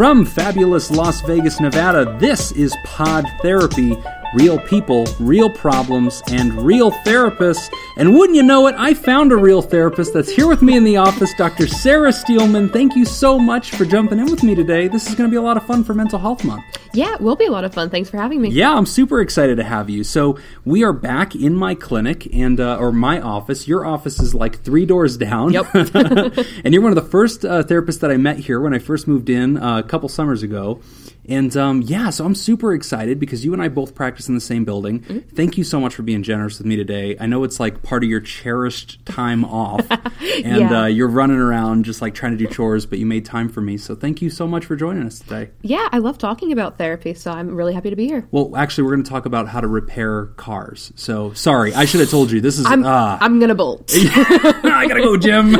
From fabulous Las Vegas, Nevada, this is Pod Therapy real people, real problems, and real therapists. And wouldn't you know it, I found a real therapist that's here with me in the office, Dr. Sarah Steelman. Thank you so much for jumping in with me today. This is going to be a lot of fun for Mental Health Month. Yeah, it will be a lot of fun. Thanks for having me. Yeah, I'm super excited to have you. So we are back in my clinic and uh, or my office. Your office is like three doors down. Yep. and you're one of the first uh, therapists that I met here when I first moved in uh, a couple summers ago. And um, yeah, so I'm super excited because you and I both practice in the same building. Mm-hmm. Thank you so much for being generous with me today. I know it's like part of your cherished time off, and yeah. uh, you're running around just like trying to do chores, but you made time for me. So thank you so much for joining us today. Yeah, I love talking about therapy, so I'm really happy to be here. Well, actually, we're going to talk about how to repair cars. So sorry, I should have told you. This is I'm, uh, I'm going to bolt. I got to go, Jim.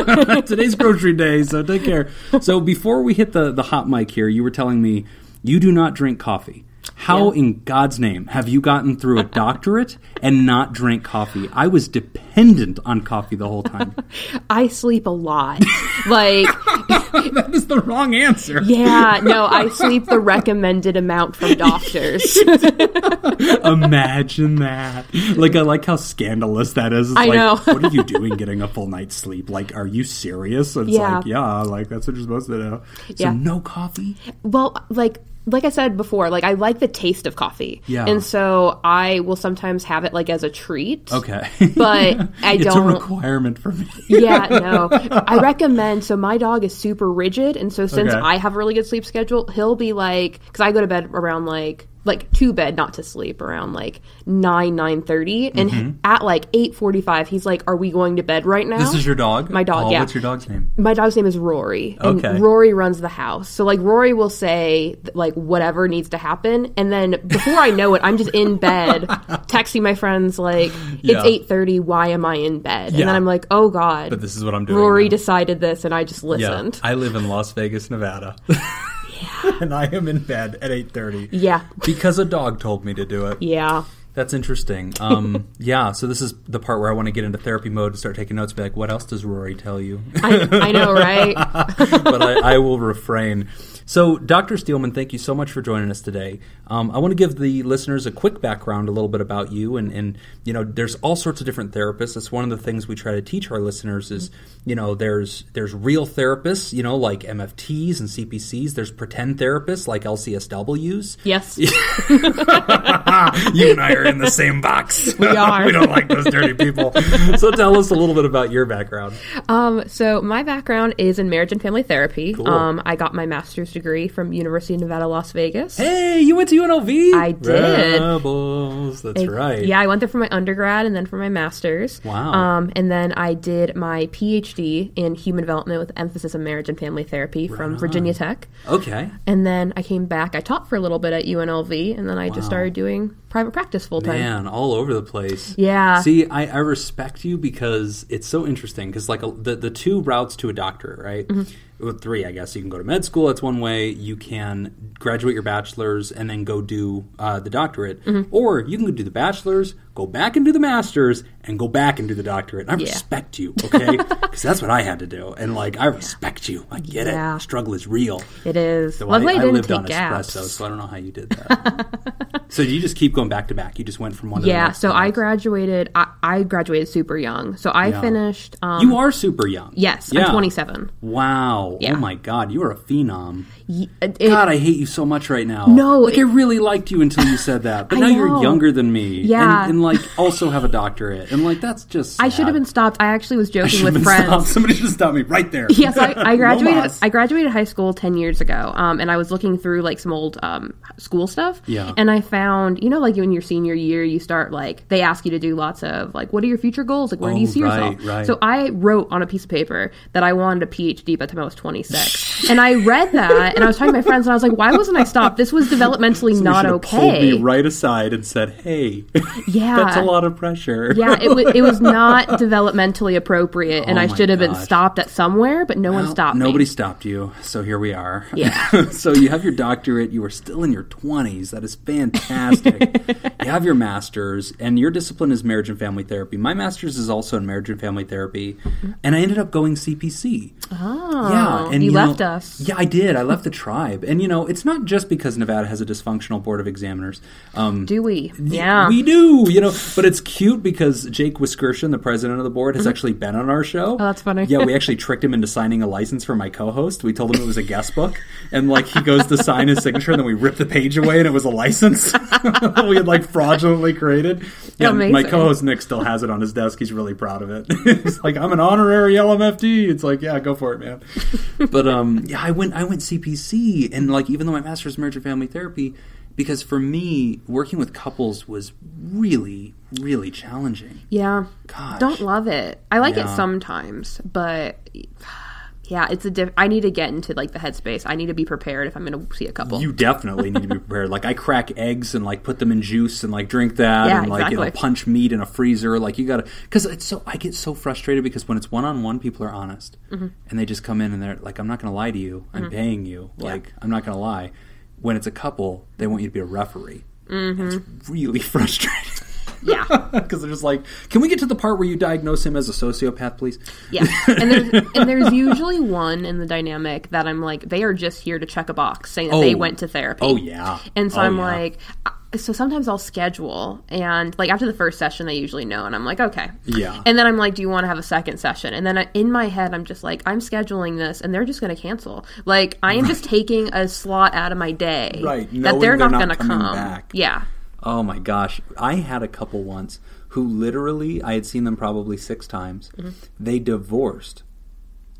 Today's grocery day, so take care. So before we hit the the hot mic here, you were telling me you do not drink coffee. How yeah. in God's name have you gotten through a doctorate and not drank coffee? I was dependent on coffee the whole time. I sleep a lot. Like that is the wrong answer. Yeah, no, I sleep the recommended amount from doctors. Imagine that. Like I like how scandalous that is. It's I like, know. what are you doing getting a full night's sleep? Like, are you serious? It's yeah. like, yeah, like that's what you're supposed to do. So yeah. no coffee? Well, like like I said before, like I like the taste of coffee. Yeah. And so I will sometimes have it like as a treat. Okay. But I it's don't. It's a requirement for me. yeah, no. I recommend. So my dog is super rigid. And so since okay. I have a really good sleep schedule, he'll be like, because I go to bed around like like to bed not to sleep around like 9 9.30 and mm-hmm. at like 8.45 he's like are we going to bed right now this is your dog my dog oh, yeah what's your dog's name my dog's name is rory and okay. rory runs the house so like rory will say like whatever needs to happen and then before i know it i'm just in bed texting my friends like it's yeah. 8.30 why am i in bed yeah. and then i'm like oh god but this is what i'm doing rory now. decided this and i just listened yeah. i live in las vegas nevada Yeah. and I am in bed at 8:30. Yeah. Because a dog told me to do it. Yeah. That's interesting. Um, yeah, so this is the part where I want to get into therapy mode and start taking notes. Be like, what else does Rory tell you? I, I know, right? but I, I, will refrain. So, Dr. Steelman, thank you so much for joining us today. Um, I want to give the listeners a quick background, a little bit about you, and, and you know, there's all sorts of different therapists. That's one of the things we try to teach our listeners is, mm-hmm. you know, there's there's real therapists, you know, like MFTs and CPCs. There's pretend therapists like LCSWs. Yes. you and I in the same box. we are. we don't like those dirty people. So tell us a little bit about your background. Um, so my background is in marriage and family therapy. Cool. Um, I got my master's degree from University of Nevada, Las Vegas. Hey, you went to UNLV. I did. Rebels. That's right. Yeah, I went there for my undergrad and then for my master's. Wow. Um, and then I did my PhD in human development with emphasis on marriage and family therapy right from on. Virginia Tech. Okay. And then I came back. I taught for a little bit at UNLV, and then I wow. just started doing private practice full time. Man, all over the place. Yeah. See, I, I respect you because it's so interesting because like a, the the two routes to a doctor, right? Mm-hmm three, I guess. You can go to med school. That's one way. You can graduate your bachelor's and then go do uh, the doctorate, mm-hmm. or you can do the bachelor's, go back and do the master's, and go back and do the doctorate. And I yeah. respect you, okay? Because that's what I had to do, and like I respect you. I get yeah. it. Struggle is real. It is. So I, I lived on gaps. espresso, so I don't know how you did that. so you just keep going back to back. You just went from one. Yeah. so I graduated. I, I, graduated super young. So I yeah. finished. Um, you are super young. Yes, I'm 27. Wow. Oh yeah. Oh my God, you are a phenom. Uh, it, God, I hate you so much right now. No, like it, I really liked you until you said that, but I now know. you're younger than me. Yeah, and, and, like also have a doctorate, and like that's just. Sad. I should have been stopped. I actually was joking with friends. Stopped. Somebody should stop me right there. Yes, I, I graduated. no I graduated high school ten years ago, um, and I was looking through like some old um, school stuff. Yeah, and I found you know like in your senior year, you start like they ask you to do lots of like what are your future goals? Like where oh, do you oh, see right, yourself? Right. So I wrote on a piece of paper that I wanted a PhD by the time I was 26. And I read that and I was talking to my friends and I was like, why wasn't I stopped? This was developmentally so not okay. Pulled me right aside and said, hey, yeah, that's a lot of pressure. Yeah, it, w- it was not developmentally appropriate and oh I should have gosh. been stopped at somewhere, but no well, one stopped Nobody me. stopped you. So here we are. Yeah. so you have your doctorate. You are still in your 20s. That is fantastic. you have your master's and your discipline is marriage and family therapy. My master's is also in marriage and family therapy. Mm-hmm. And I ended up going CPC. Oh. Ah. Yeah and you, you left know, us. Yeah, I did. I left the tribe, and you know, it's not just because Nevada has a dysfunctional board of examiners. Um, do we? Yeah, we do. You know, but it's cute because Jake Wiskirchen, the president of the board, has mm-hmm. actually been on our show. Oh, that's funny. Yeah, we actually tricked him into signing a license for my co-host. We told him it was a guest book, and like he goes to sign his signature, and then we rip the page away, and it was a license we had like fraudulently created. Yeah, Amazing. my co-host Nick still has it on his desk. He's really proud of it. He's like, I'm an honorary LMFD. It's like, yeah, go for it, man but um, yeah, I went I went CPC, and like even though my master's marriage and family therapy, because for me working with couples was really really challenging. Yeah, don't love it. I like yeah. it sometimes, but yeah, it's a diff- I need to get into like the headspace. I need to be prepared if I'm going to see a couple. You definitely need to be prepared. Like I crack eggs and like put them in juice and like drink that yeah, and like exactly. you know punch meat in a freezer. Like you got to cuz it's so I get so frustrated because when it's one-on-one people are honest. Mm-hmm. And they just come in and they're like I'm not going to lie to you. I'm mm-hmm. paying you. Like yeah. I'm not going to lie. When it's a couple, they want you to be a referee. Mm-hmm. It's really frustrating. Yeah. Because they're just like, can we get to the part where you diagnose him as a sociopath, please? Yeah. And there's, and there's usually one in the dynamic that I'm like, they are just here to check a box saying oh. they went to therapy. Oh, yeah. And so oh, I'm yeah. like, so sometimes I'll schedule and like after the first session they usually know and I'm like okay yeah and then I'm like do you want to have a second session and then I, in my head I'm just like I'm scheduling this and they're just going to cancel like I am right. just taking a slot out of my day right that they're, not, not going to come back. yeah Oh my gosh. I had a couple once who literally, I had seen them probably six times. Mm-hmm. They divorced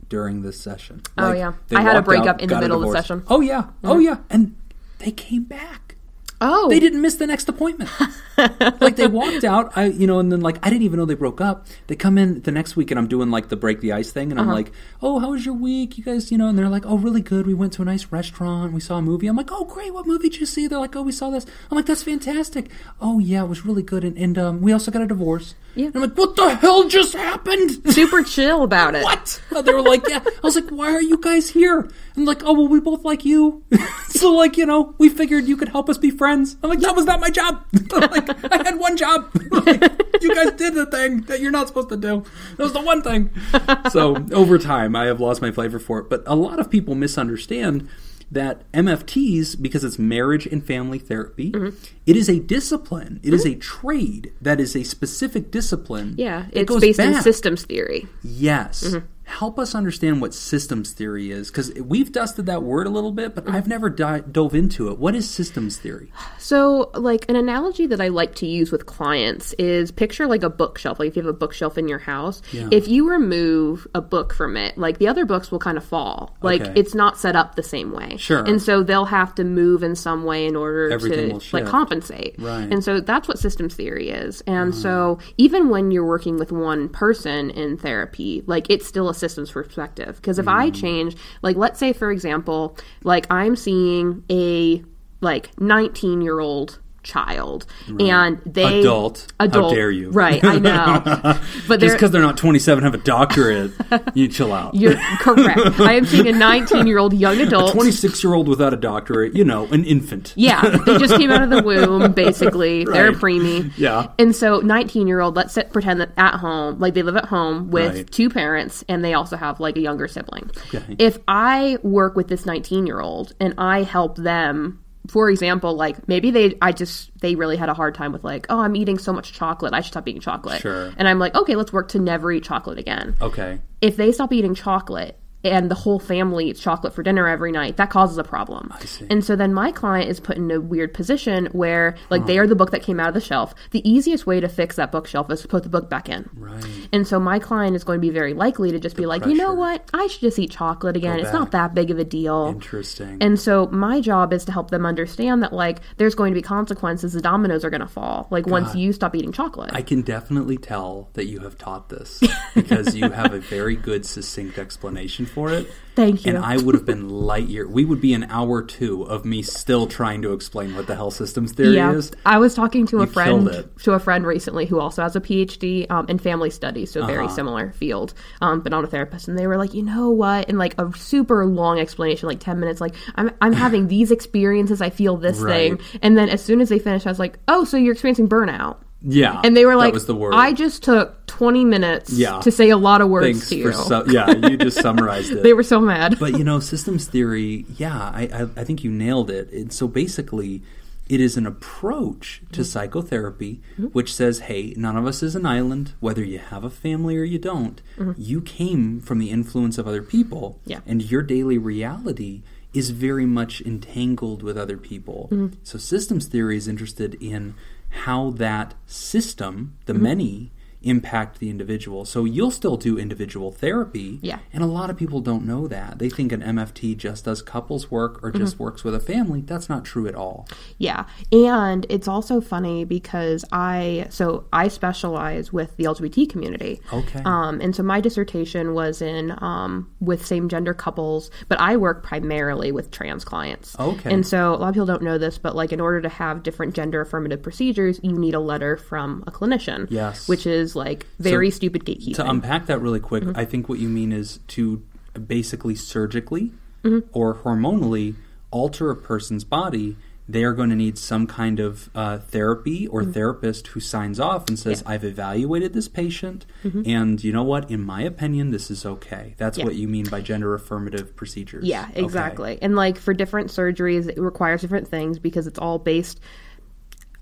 during this session. oh, like, yeah. I had a breakup out, in the middle of the session. Oh, yeah. Mm-hmm. Oh, yeah. And they came back. Oh. They didn't miss the next appointment. like they walked out, I you know, and then like I didn't even know they broke up. They come in the next week and I'm doing like the break the ice thing and uh-huh. I'm like, "Oh, how was your week? You guys, you know?" And they're like, "Oh, really good. We went to a nice restaurant. We saw a movie." I'm like, "Oh, great. What movie did you see?" They're like, "Oh, we saw this." I'm like, "That's fantastic." "Oh, yeah, it was really good." And, and um, we also got a divorce. Yeah. And I'm like, "What the hell just happened?" Super chill about it. what? And they were like, "Yeah." I was like, "Why are you guys here?" And like, "Oh, well, we both like you." so like, you know, we figured you could help us be friends. I'm like, "That was not my job." like, I had one job. like, you guys did the thing that you're not supposed to do. That was the one thing. so over time, I have lost my flavor for it. But a lot of people misunderstand that MFTs, because it's marriage and family therapy, mm-hmm. it is a discipline. It mm-hmm. is a mm-hmm. trade that is a specific discipline. Yeah, it's based back. in systems theory. Yes. Mm-hmm help us understand what systems theory is because we've dusted that word a little bit but i've never di- dove into it what is systems theory so like an analogy that i like to use with clients is picture like a bookshelf like if you have a bookshelf in your house yeah. if you remove a book from it like the other books will kind of fall like okay. it's not set up the same way sure and so they'll have to move in some way in order Everything to like compensate right and so that's what systems theory is and mm. so even when you're working with one person in therapy like it's still a systems perspective. Because if mm. I hmm. change, like, let's say, for example, like I'm seeing a like 19 year old child right. and they adult adult how dare you right i know but just because they're not 27 have a doctorate you chill out you're correct i am seeing a 19 year old young adult 26 year old without a doctorate you know an infant yeah they just came out of the womb basically right. they're a preemie yeah and so 19 year old let's sit, pretend that at home like they live at home with right. two parents and they also have like a younger sibling okay. if i work with this 19 year old and i help them for example, like maybe they, I just, they really had a hard time with like, oh, I'm eating so much chocolate. I should stop eating chocolate. Sure. And I'm like, okay, let's work to never eat chocolate again. Okay. If they stop eating chocolate, and the whole family eats chocolate for dinner every night, that causes a problem. And so then my client is put in a weird position where, like, huh. they are the book that came out of the shelf. The easiest way to fix that bookshelf is to put the book back in. Right. And so my client is going to be very likely to just the be like, pressure. you know what? I should just eat chocolate again. Go it's back. not that big of a deal. Interesting. And so my job is to help them understand that, like, there's going to be consequences. The dominoes are going to fall. Like, God. once you stop eating chocolate. I can definitely tell that you have taught this because you have a very good, succinct explanation for it. Thank you. And I would have been light year. We would be an hour two of me still trying to explain what the hell systems theory yeah. is. I was talking to you a friend to a friend recently who also has a PhD um, in family studies, so very uh-huh. similar field, um, but not a therapist. And they were like, you know what? And like a super long explanation, like ten minutes. Like I'm I'm having these experiences. I feel this right. thing. And then as soon as they finished, I was like, oh, so you're experiencing burnout. Yeah. And they were like, the I just took 20 minutes yeah. to say a lot of words Thanks to you. Su- yeah, you just summarized it. they were so mad. but, you know, systems theory, yeah, I, I, I think you nailed it. And so basically, it is an approach to mm-hmm. psychotherapy mm-hmm. which says, hey, none of us is an island, whether you have a family or you don't. Mm-hmm. You came from the influence of other people, yeah. and your daily reality is very much entangled with other people. Mm-hmm. So systems theory is interested in how that system, the mm-hmm. many, impact the individual. So you'll still do individual therapy. Yeah. And a lot of people don't know that. They think an MFT just does couples work or just mm-hmm. works with a family. That's not true at all. Yeah. And it's also funny because I so I specialize with the LGBT community. Okay. Um, and so my dissertation was in um, with same gender couples, but I work primarily with trans clients. Okay. And so a lot of people don't know this, but like in order to have different gender affirmative procedures, you need a letter from a clinician. Yes. Which is like very so, stupid gatekeeping. To unpack that really quick, mm-hmm. I think what you mean is to basically surgically mm-hmm. or hormonally alter a person's body. They are going to need some kind of uh, therapy or mm-hmm. therapist who signs off and says, yeah. "I've evaluated this patient, mm-hmm. and you know what? In my opinion, this is okay." That's yeah. what you mean by gender affirmative procedures. Yeah, exactly. Okay. And like for different surgeries, it requires different things because it's all based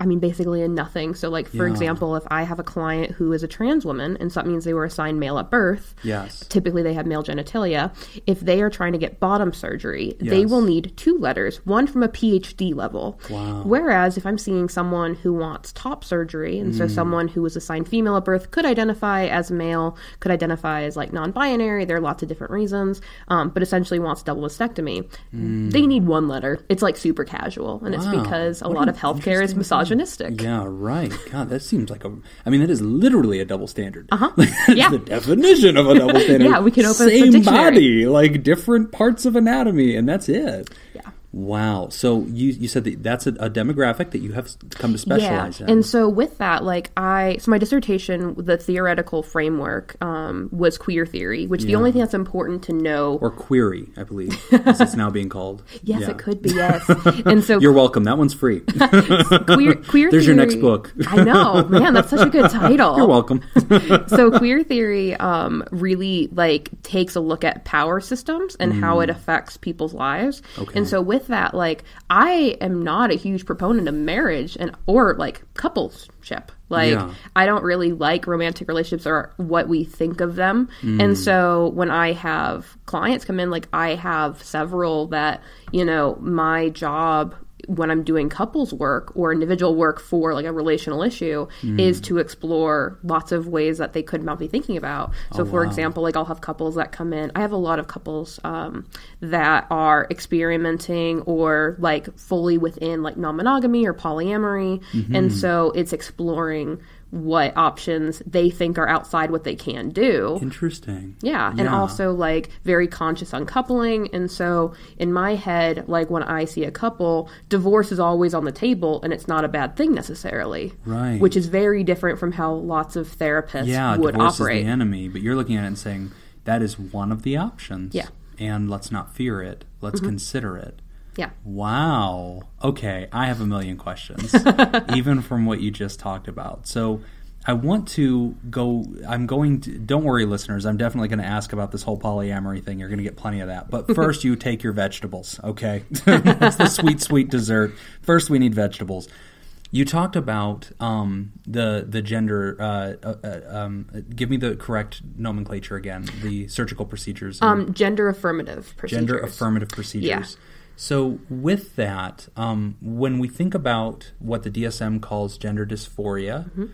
I mean, basically a nothing. So, like for yeah. example, if I have a client who is a trans woman, and so that means they were assigned male at birth. Yes. Typically, they have male genitalia. If they are trying to get bottom surgery, yes. they will need two letters, one from a PhD level. Wow. Whereas if I'm seeing someone who wants top surgery, and mm. so someone who was assigned female at birth could identify as male, could identify as like non-binary. There are lots of different reasons, um, but essentially wants double mastectomy. Mm. They need one letter. It's like super casual, and wow. it's because a what lot of healthcare is massage misogynistic. Yeah, right. God, that seems like a. I mean, that is literally a double standard. Uh huh. Like, yeah. the definition of a double standard. yeah, we can open same body, like different parts of anatomy, and that's it. Yeah. Wow. So you you said that that's a, a, demographic that you have come to specialize yeah. in. And so with that, like I so my dissertation, the theoretical framework um, was queer theory, which yeah. the only thing that's important to know or query, I believe, as it's now being called. yes, yeah. it could be. Yes. and so you're welcome. That one's free. queer queer. There's theory, your next book. I know, man. That's such a good title. You're welcome. so queer theory um, really like takes a look at power systems and mm. how it mm. affects people's lives. Okay. And so with that, like I am not a huge proponent of marriage and or like coupleship. Like yeah. I don't really like romantic relationships or what we think of them. Mm. And so when I have clients come in, like I have several that, you know, my job when I'm doing couples work or individual work for like a relational issue mm. is to explore lots of ways that they could not be thinking about. So, oh, for wow. example, like I'll have couples that come in. I have a lot of couples um, that are experimenting or like fully within like non monogamy or polyamory. Mm-hmm. And so it's exploring what options they think are outside what they can do. Interesting. Yeah. yeah. And also like very conscious uncoupling. And so in my head, like when I see a couple, divorce is always on the table and it's not a bad thing necessarily. Right. Which is very different from how lots of therapists yeah, would divorce operate. Is the enemy, but you're looking at it and saying that is one of the options. Yeah. And let's not fear it. Let's mm-hmm. consider it. Yeah. Wow. Okay. I have a million questions, even from what you just talked about. So I want to go. I'm going to. Don't worry, listeners. I'm definitely going to ask about this whole polyamory thing. You're going to get plenty of that. But first, you take your vegetables, okay? That's the sweet, sweet dessert. First, we need vegetables. You talked about um, the the gender. Uh, uh, uh um, give me the correct nomenclature again. The surgical procedures. Um, gender affirmative procedures. Gender affirmative procedures. Yeah. So, with that, um, when we think about what the DSM calls gender dysphoria, mm-hmm.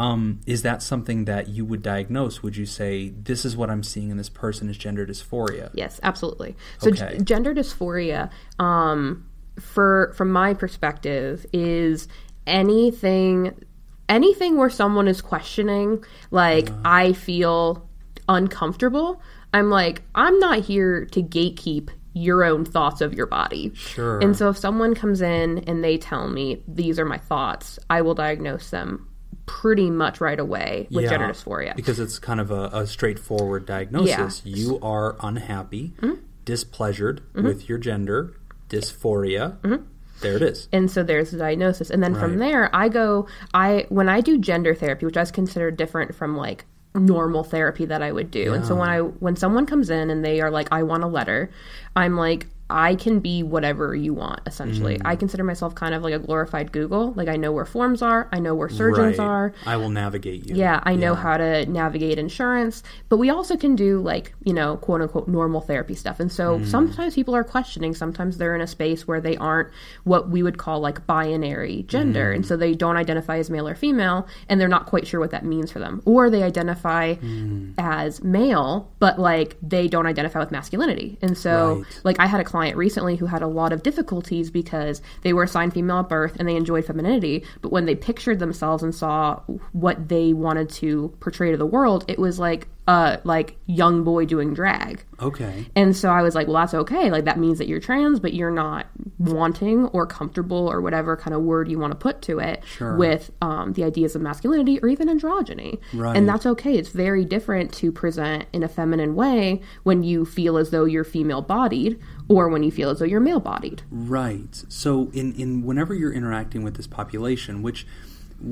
um, is that something that you would diagnose? Would you say, this is what I'm seeing in this person is gender dysphoria? Yes, absolutely. So, okay. g- gender dysphoria, um, for, from my perspective, is anything. Anything where someone is questioning, like, uh, I feel uncomfortable, I'm like, I'm not here to gatekeep your own thoughts of your body. Sure. And so if someone comes in and they tell me these are my thoughts, I will diagnose them pretty much right away with yeah, gender dysphoria because it's kind of a, a straightforward diagnosis. Yeah. You are unhappy, mm-hmm. displeasured mm-hmm. with your gender, dysphoria. Mm-hmm. There it is. And so there's the diagnosis. And then right. from there, I go, I, when I do gender therapy, which I consider different from like normal therapy that I would do. Yeah. And so when I when someone comes in and they are like I want a letter, I'm like I can be whatever you want, essentially. Mm. I consider myself kind of like a glorified Google. Like, I know where forms are, I know where surgeons right. are. I will navigate you. Yeah, I yeah. know how to navigate insurance. But we also can do, like, you know, quote unquote, normal therapy stuff. And so mm. sometimes people are questioning, sometimes they're in a space where they aren't what we would call like binary gender. Mm. And so they don't identify as male or female, and they're not quite sure what that means for them. Or they identify mm. as male, but like they don't identify with masculinity. And so, right. like, I had a client client recently who had a lot of difficulties because they were assigned female at birth and they enjoyed femininity, but when they pictured themselves and saw what they wanted to portray to the world, it was like a uh, like young boy doing drag. Okay. And so I was like, well, that's okay. Like that means that you're trans, but you're not wanting or comfortable or whatever kind of word you want to put to it sure. with um, the ideas of masculinity or even androgyny. Right. And that's okay. It's very different to present in a feminine way when you feel as though you're female bodied or when you feel as though you're male bodied. Right. So in, in whenever you're interacting with this population, which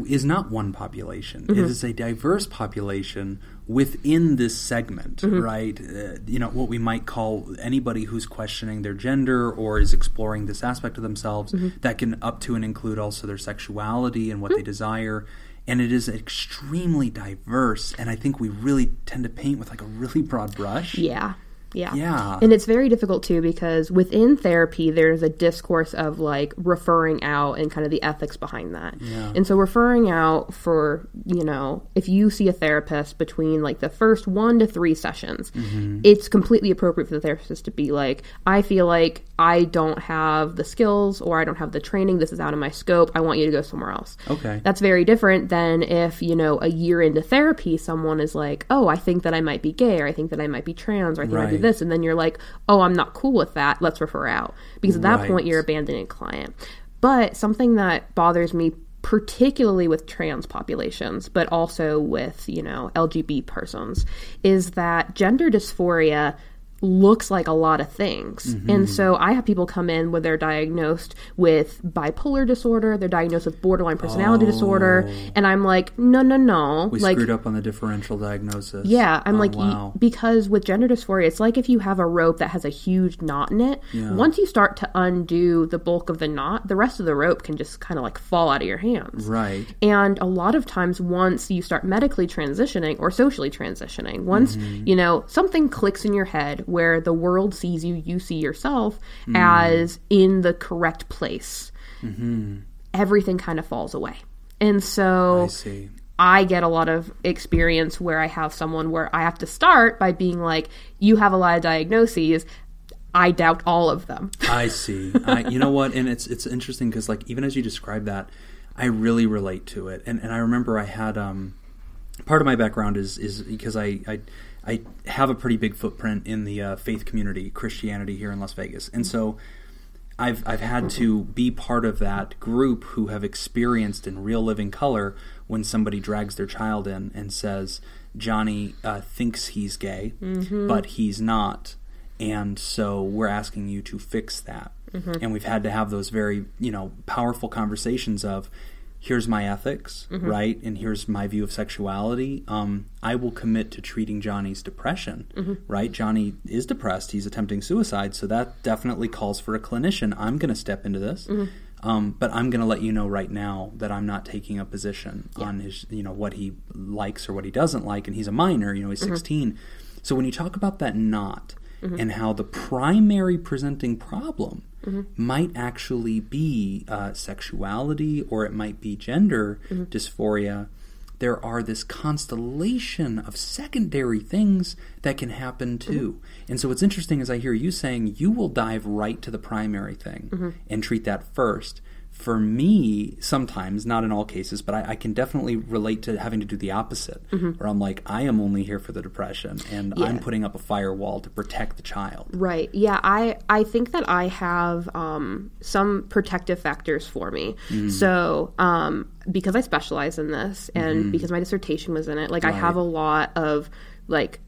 is not one population. Mm-hmm. It is a diverse population within this segment, mm-hmm. right? Uh, you know, what we might call anybody who's questioning their gender or is exploring this aspect of themselves mm-hmm. that can up to and include also their sexuality and what mm-hmm. they desire. And it is extremely diverse. And I think we really tend to paint with like a really broad brush. Yeah. Yeah. Yeah. And it's very difficult too because within therapy there's a discourse of like referring out and kind of the ethics behind that. Yeah. And so referring out for, you know, if you see a therapist between like the first 1 to 3 sessions, mm-hmm. it's completely appropriate for the therapist to be like, "I feel like I don't have the skills or I don't have the training. This is out of my scope. I want you to go somewhere else. Okay. That's very different than if, you know, a year into therapy, someone is like, oh, I think that I might be gay or I think that I might be trans or I think right. I do this. And then you're like, oh, I'm not cool with that. Let's refer out. Because at that right. point, you're abandoning client. But something that bothers me particularly with trans populations, but also with, you know, LGB persons, is that gender dysphoria looks like a lot of things. Mm-hmm. And so I have people come in when they're diagnosed with bipolar disorder, they're diagnosed with borderline personality oh. disorder, and I'm like, no, no, no. We like, screwed up on the differential diagnosis. Yeah, I'm oh, like, wow. because with gender dysphoria, it's like if you have a rope that has a huge knot in it. Yeah. Once you start to undo the bulk of the knot, the rest of the rope can just kind of like fall out of your hands. Right. And a lot of times, once you start medically transitioning or socially transitioning, once, mm-hmm. you know, something clicks in your head where the world sees you, you see yourself mm. as in the correct place, mm-hmm. everything kind of falls away. And so I, I get a lot of experience where I have someone where I have to start by being like, you have a lot of diagnoses. I doubt all of them. I see. I, you know what? And it's it's interesting because like even as you describe that, I really relate to it. And and I remember I had um part of my background is is because I I I have a pretty big footprint in the uh, faith community, Christianity here in Las Vegas, and so I've I've had to be part of that group who have experienced in real living color when somebody drags their child in and says Johnny uh, thinks he's gay, mm-hmm. but he's not, and so we're asking you to fix that. Mm-hmm. And we've had to have those very you know powerful conversations of here's my ethics, mm-hmm. right? And here's my view of sexuality. Um, I will commit to treating Johnny's depression, mm-hmm. right? Johnny is depressed. He's attempting suicide. So that definitely calls for a clinician. I'm going to step into this. Mm-hmm. Um, but I'm going to let you know right now that I'm not taking a position yeah. on his, you know, what he likes or what he doesn't like. And he's a minor, you know, he's mm-hmm. 16. So when you talk about that knot, mm-hmm. and how the primary presenting problem mm-hmm. might actually be uh, sexuality or it might be gender mm-hmm. dysphoria, there are this constellation of secondary things that can happen too. Mm-hmm. And so what's interesting is I hear you saying you will dive right to the primary thing mm-hmm. and treat that first for me, sometimes, not in all cases, but I, I, can definitely relate to having to do the opposite, mm-hmm. where I'm like, I am only here for the depression, and yeah. I'm putting up a firewall to protect the child. Right. Yeah. I I think that I have um, some protective factors for me. Mm-hmm. So um, because I specialize in this, and mm-hmm. because my dissertation was in it, like right. I have a lot of like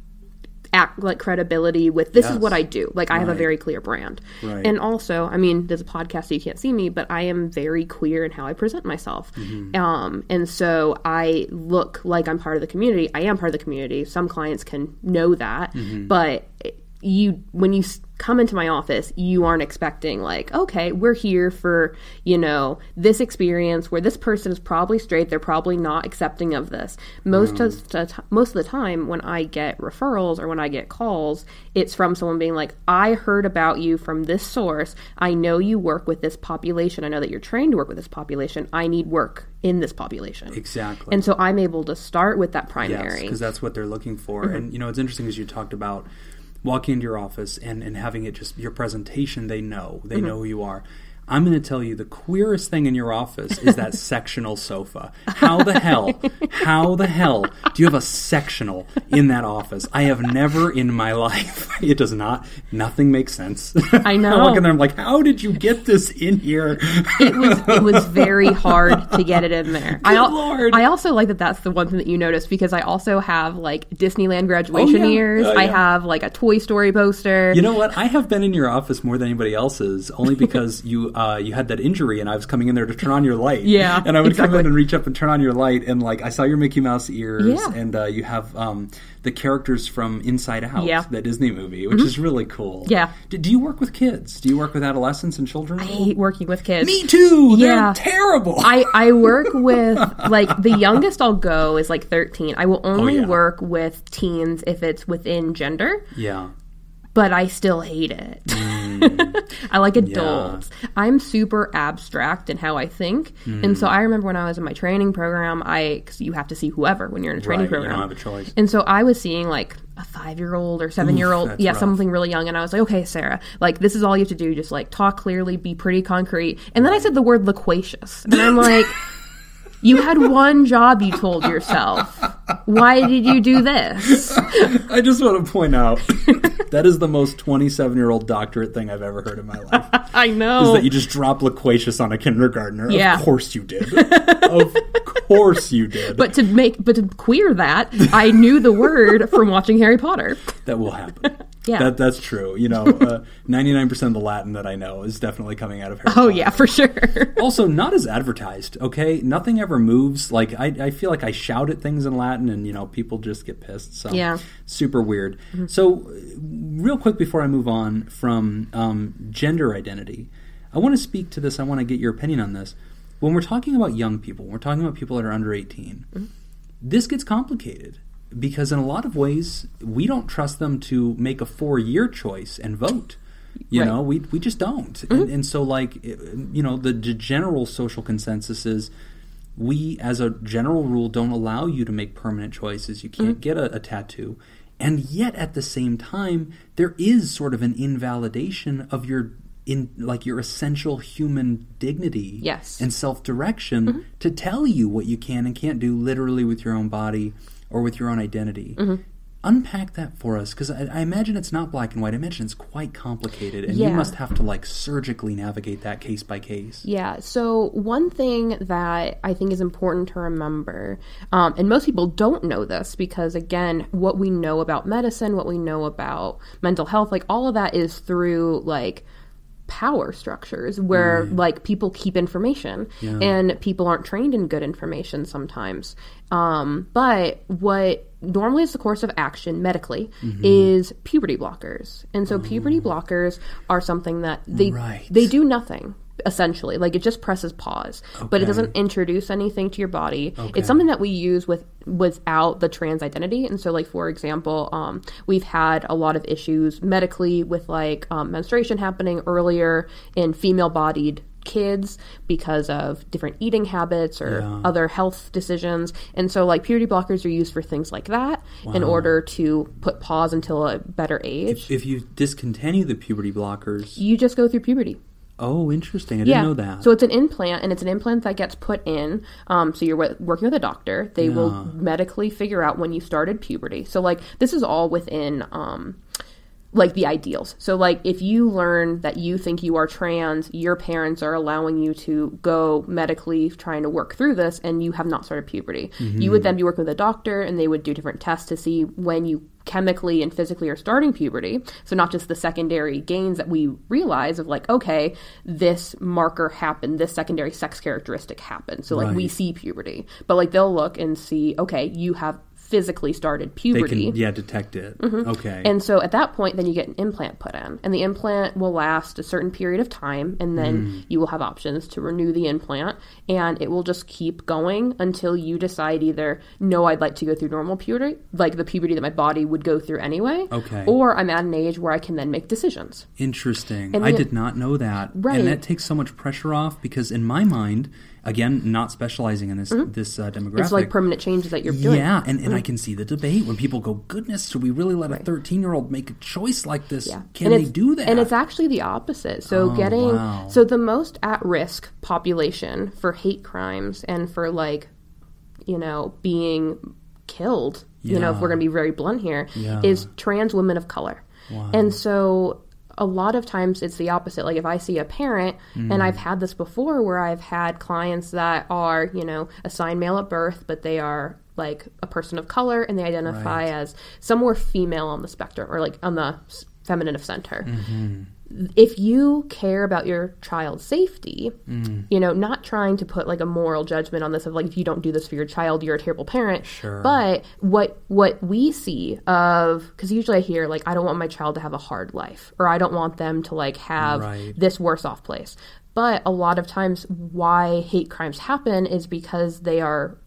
act like credibility with this yes. is what I do. Like I right. have a very clear brand. Right. And also, I mean, there's a podcast so you can't see me, but I am very queer in how I present myself. Mm-hmm. Um, and so I look like I'm part of the community. I am part of the community. Some clients can know that, mm-hmm. but you when you come into my office, you aren't expecting, like, okay, we're here for, you know, this experience where this person is probably straight. They're probably not accepting of this. Most, mm. of, the t- most of the time, when I get referrals or when I get calls, it's from someone being like, I heard about you from this source. I know you work with this population. I know that you're trained to work with this population. I need work in this population. Exactly. And so I'm able to start with that primary. Because yes, that's what they're looking for. Mm-hmm. And, you know, it's interesting because you talked about walking into your office and, and having it just your presentation they know they mm-hmm. know who you are I'm going to tell you the queerest thing in your office is that sectional sofa. How the hell, how the hell do you have a sectional in that office? I have never in my life. It does not, nothing makes sense. I know. I look I'm like, how did you get this in here? it was, it was very hard to get it in there. Good I, Lord. I also like that that's the one thing that you noticed because I also have like Disneyland graduation oh, yeah. years. Oh, yeah. I have like a Toy Story poster. You know what? I have been in your office more than anybody else's only because you uh, you had that injury, and I was coming in there to turn on your light. Yeah, and I would exactly. come in and reach up and turn on your light, and like I saw your Mickey Mouse ears, yeah. and uh, you have um, the characters from Inside Out, yeah. that Disney movie, which mm-hmm. is really cool. Yeah. Do, do, you work with kids? Do you work with adolescents and children? I hate working with kids. Me too. Yeah. They're terrible. I I work with like the youngest I'll go is like thirteen. I will oh, only oh, yeah. work with teens if it's within gender. Yeah but I still hate it. Mm. I like adults. Yeah. I'm super abstract in how I think. Mm. And so mm. I remember when I was in my training program, I cuz you have to see whoever when you're in a training right, program. You don't have a choice. And so I was seeing like a 5-year-old or 7-year-old, yeah, rough. something really young and I was like, "Okay, Sarah, like this is all you have to do, just like talk clearly, be pretty concrete." And then I said the word loquacious. And I'm like You had one job, you told yourself. Why did you do this? I just want to point out that is the most 27 year old doctorate thing I've ever heard in my life. I know. Is that you just drop loquacious on a kindergartner. Yeah. Of course you did. of course you did. But to make, but to queer that, I knew the word from watching Harry Potter. That will happen. Yeah. That, that's true. You know, uh, 99% of the Latin that I know is definitely coming out of Harry Oh, Potter. yeah, for sure. also, not as advertised, okay? Nothing ever moves. Like, I, I feel like I shout at things in Latin and, you know, people just get pissed. So, yeah. super weird. Mm-hmm. So, real quick before I move on from um, gender identity, I want to speak to this. I want to get your opinion on this. When we're talking about young people, we're talking about people that are under 18, mm-hmm. this gets complicated because in a lot of ways we don't trust them to make a four-year choice and vote. You right. know, we we just don't. Mm-hmm. And, and so, like, eh, you know, the general social consensus is we, as a general rule, don't allow you to make permanent choices. You can't mm-hmm. get a, a tattoo. And yet, at the same time, there is sort of an invalidation of your in like your essential human dignity yes. and self-direction mm-hmm. to tell you what you can and can't do literally with your own body or with your own identity. Mm-hmm. Unpack that for us, because I, I, imagine it's not black and white. I imagine it's quite complicated, and yeah. you must have to like surgically navigate that case by case. Yeah. So one thing that I think is important to remember, um, and most people don't know this because again, what we know about medicine, what we know about mental health, like all of that is through like power structures where mm. like people keep information yeah. and people aren't trained in good information sometimes um, but what normally is the course of action medically mm-hmm. is puberty blockers and so oh. puberty blockers are something that they right. they do nothing essentially. Like it just presses pause, okay. but it doesn't introduce anything to your body. Okay. It's something that we use with without the trans identity. And so, like for example, um, we've had a lot of issues medically with like um, menstruation happening earlier in female-bodied kids because of different eating habits or yeah. other health decisions. And so, like, puberty blockers are used for things like that wow. in order to put pause until a better age. If, if, you discontinue the puberty blockers, you just go through puberty. Oh, interesting. I didn't know that. So it's an implant, and it's an implant that gets put in. Um, so you're w- working with a doctor. They yeah. will medically figure out when you started puberty. So, like, this is all within. Um, like the ideals. So like if you learn that you think you are trans, your parents are allowing you to go medically trying to work through this and you have not started puberty. Mm-hmm. You would mm-hmm. then be working with a doctor and they would do different tests to see when you chemically and physically are starting puberty. So, not just the secondary gains that we realize of like, okay, this marker happened, this secondary sex characteristic happened. So, like, right. we see puberty, but like, they'll look and see, okay, you have physically started puberty. Can, yeah, detect it. Mm-hmm. Okay. And so at that point, then you get an implant put in, and the implant will last a certain period of time, and then mm. you will have options to renew the implant, and it will just keep going until you decide either no, I'd like to go through normal puberty, like the puberty that my body would go through anyway. Okay. Or I'm at an age where I can then make decisions. Interesting. I did not know that. Right. And that takes so much pressure off because in my mind, again, not specializing in this mm-hmm. this uh, demographic. It's like permanent changes that you're doing. Yeah, and, and mm-hmm. I can see the debate when people go, "Goodness, should we really let a 13 year old make a choice like this? Yeah. Can they do that?" And it's actually the opposite. So oh, getting wow. so the most at risk population for hate crimes and for like, you know, being killed. Yeah. You know, if we're going to be very blunt here, yeah. is trans women of color. Wow. And so a lot of times it's the opposite. Like if I see a parent, mm. and I've had this before where I've had clients that are, you know, assigned male at birth, but they are like a person of color and they identify right. as some female on the spectrum or like on the feminine of center. Mm-hmm if you care about your child's safety, mm. you know, not trying to put like a moral judgment on this of like if you don't do this for your child, you're a terrible parent. Sure. But what what we see of because usually I hear like I don't want my child to have a hard life or I don't want them to like have right. this worse off place. But a lot of times, why hate crimes happen is because they are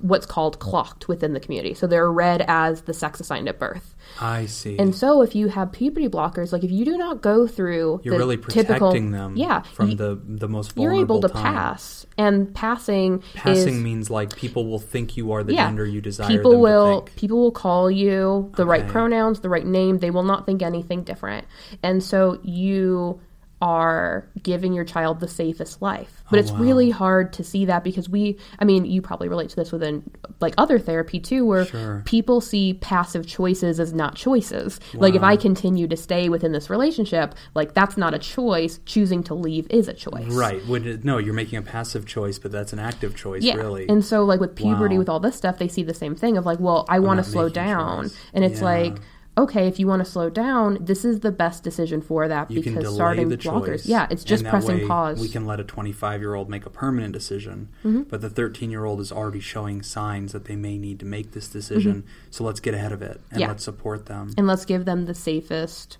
what's called clocked within the community. So they're read as the sex assigned at birth. I see. And so if you have puberty blockers, like if you do not go through You're really protecting typical, them yeah, from you, the the most vulnerable You're able to time. pass. And passing Passing is, means like people will think you are the yeah, gender you desire. People will people will call you the okay. right pronouns, the right name. They will not think anything different. And so you are giving your child the safest life. But oh, it's wow. really hard to see that because we, I mean, you probably relate to this within like other therapy too, where sure. people see passive choices as not choices. Wow. Like if I continue to stay within this relationship, like that's not a choice. Choosing to leave is a choice. Right. When, no, you're making a passive choice, but that's an active choice, yeah. really. And so, like with puberty, wow. with all this stuff, they see the same thing of like, well, I want to slow down. Choice. And it's yeah. like, okay, if you want to slow down, this is the best decision for that you because starting blockers, yeah, it's just pressing pause. We can let a 25 year old make a permanent decision, mm-hmm. but the 13 year old is already showing signs that they may need to make this decision. Mm-hmm. So let's get ahead of it and yeah. let's support them and let's give them the safest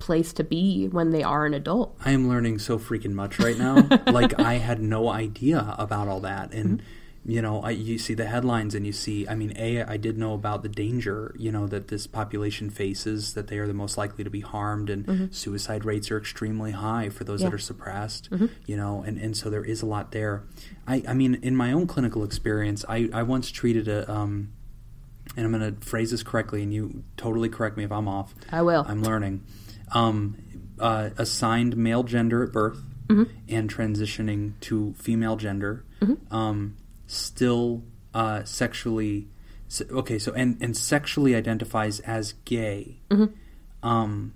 place to be when they are an adult. I am learning so freaking much right now. like I had no idea about all that and. Mm-hmm you know, I, you see the headlines and you see, I mean, A, I did know about the danger, you know, that this population faces, that they are the most likely to be harmed, and mm-hmm. suicide rates are extremely high for those yeah. that are suppressed, mm-hmm. you know, and, and so there is a lot there. I, I mean, in my own clinical experience, I, I once treated a, um, and I'm going to phrase this correctly, and you totally correct me if I'm off. I will. I'm learning. Um, uh, assigned male gender at birth mm-hmm. and transitioning to female gender. Mm-hmm. Um, still uh, sexually okay so and and sexually identifies as gay mm-hmm. um,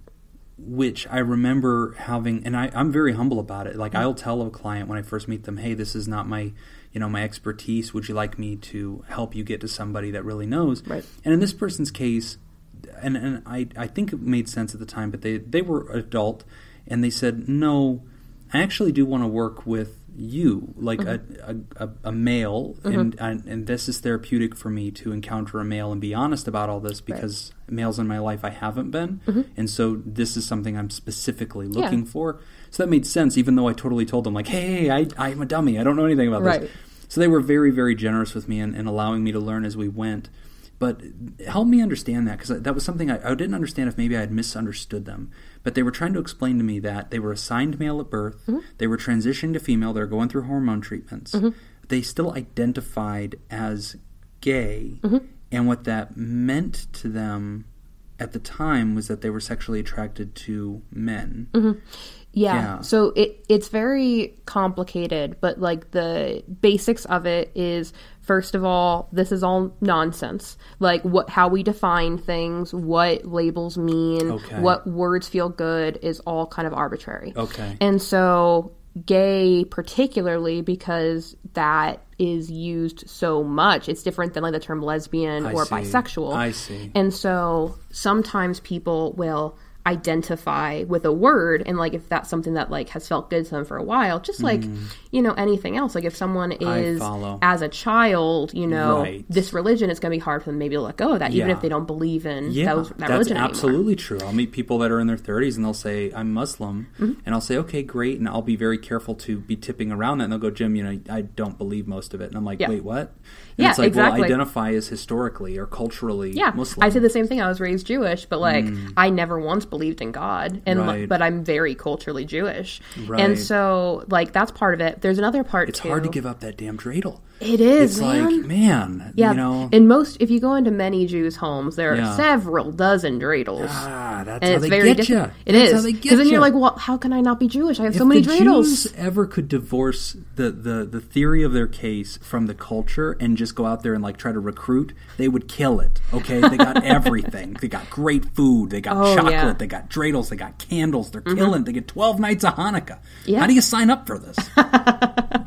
which i remember having and i i'm very humble about it like mm-hmm. i'll tell a client when i first meet them hey this is not my you know my expertise would you like me to help you get to somebody that really knows right and in this person's case and and i i think it made sense at the time but they they were adult and they said no i actually do want to work with you, like mm-hmm. a, a, a male, mm-hmm. and and this is therapeutic for me to encounter a male and be honest about all this because right. males in my life I haven't been, mm-hmm. and so this is something I'm specifically looking yeah. for. So that made sense, even though I totally told them like, hey, I I'm a dummy, I don't know anything about right. this. So they were very very generous with me and, and allowing me to learn as we went. But help me understand that because that was something I, I, didn't understand if maybe I had misunderstood them. But they were trying to explain to me that they were assigned male at birth, mm-hmm. they were transitioning to female, they are going through hormone treatments. Mm-hmm. They still identified as gay, mm-hmm. and what that meant to them at the time was that they were sexually attracted to men. Mm-hmm. Yeah. yeah. So it it's very complicated, but like the basics of it is first of all, this is all nonsense. Like what how we define things, what labels mean, okay. what words feel good is all kind of arbitrary. Okay. And so gay particularly because that is used so much. It's different than like the term lesbian I or see. bisexual. I see. And so sometimes people will identify with a word and like if that's something that like has felt good to them for a while just like mm. you know anything else like if someone is as a child you know right. this religion it's going to be hard for them maybe to let go of that yeah. even if they don't believe in yeah, that, that's religion absolutely anymore. true i'll meet people that are in their 30s and they'll say i'm muslim mm-hmm. and i'll say okay great and i'll be very careful to be tipping around that and they'll go jim you know i don't believe most of it and i'm like yeah. wait what and yeah, it's like, exactly. well, identify as historically or culturally yeah, Muslim. I say the same thing. I was raised Jewish, but like mm. I never once believed in God, and right. but I'm very culturally Jewish, right. and so like that's part of it. There's another part. It's too. hard to give up that damn dreidel. It is. It's man. like man, yeah. You know, in most, if you go into many Jews' homes, there are yeah. several dozen dreidels. Ah, that's and how it's they very get different. you. It that's is because then you. you're like, well, how can I not be Jewish? I have if so many dreidels. Jews ever could divorce the the the theory of their case from the culture and just just go out there and like try to recruit, they would kill it. Okay, they got everything. they got great food. They got oh, chocolate. Yeah. They got dreidels. They got candles. They're mm-hmm. killing. They get twelve nights of Hanukkah. Yeah. How do you sign up for this?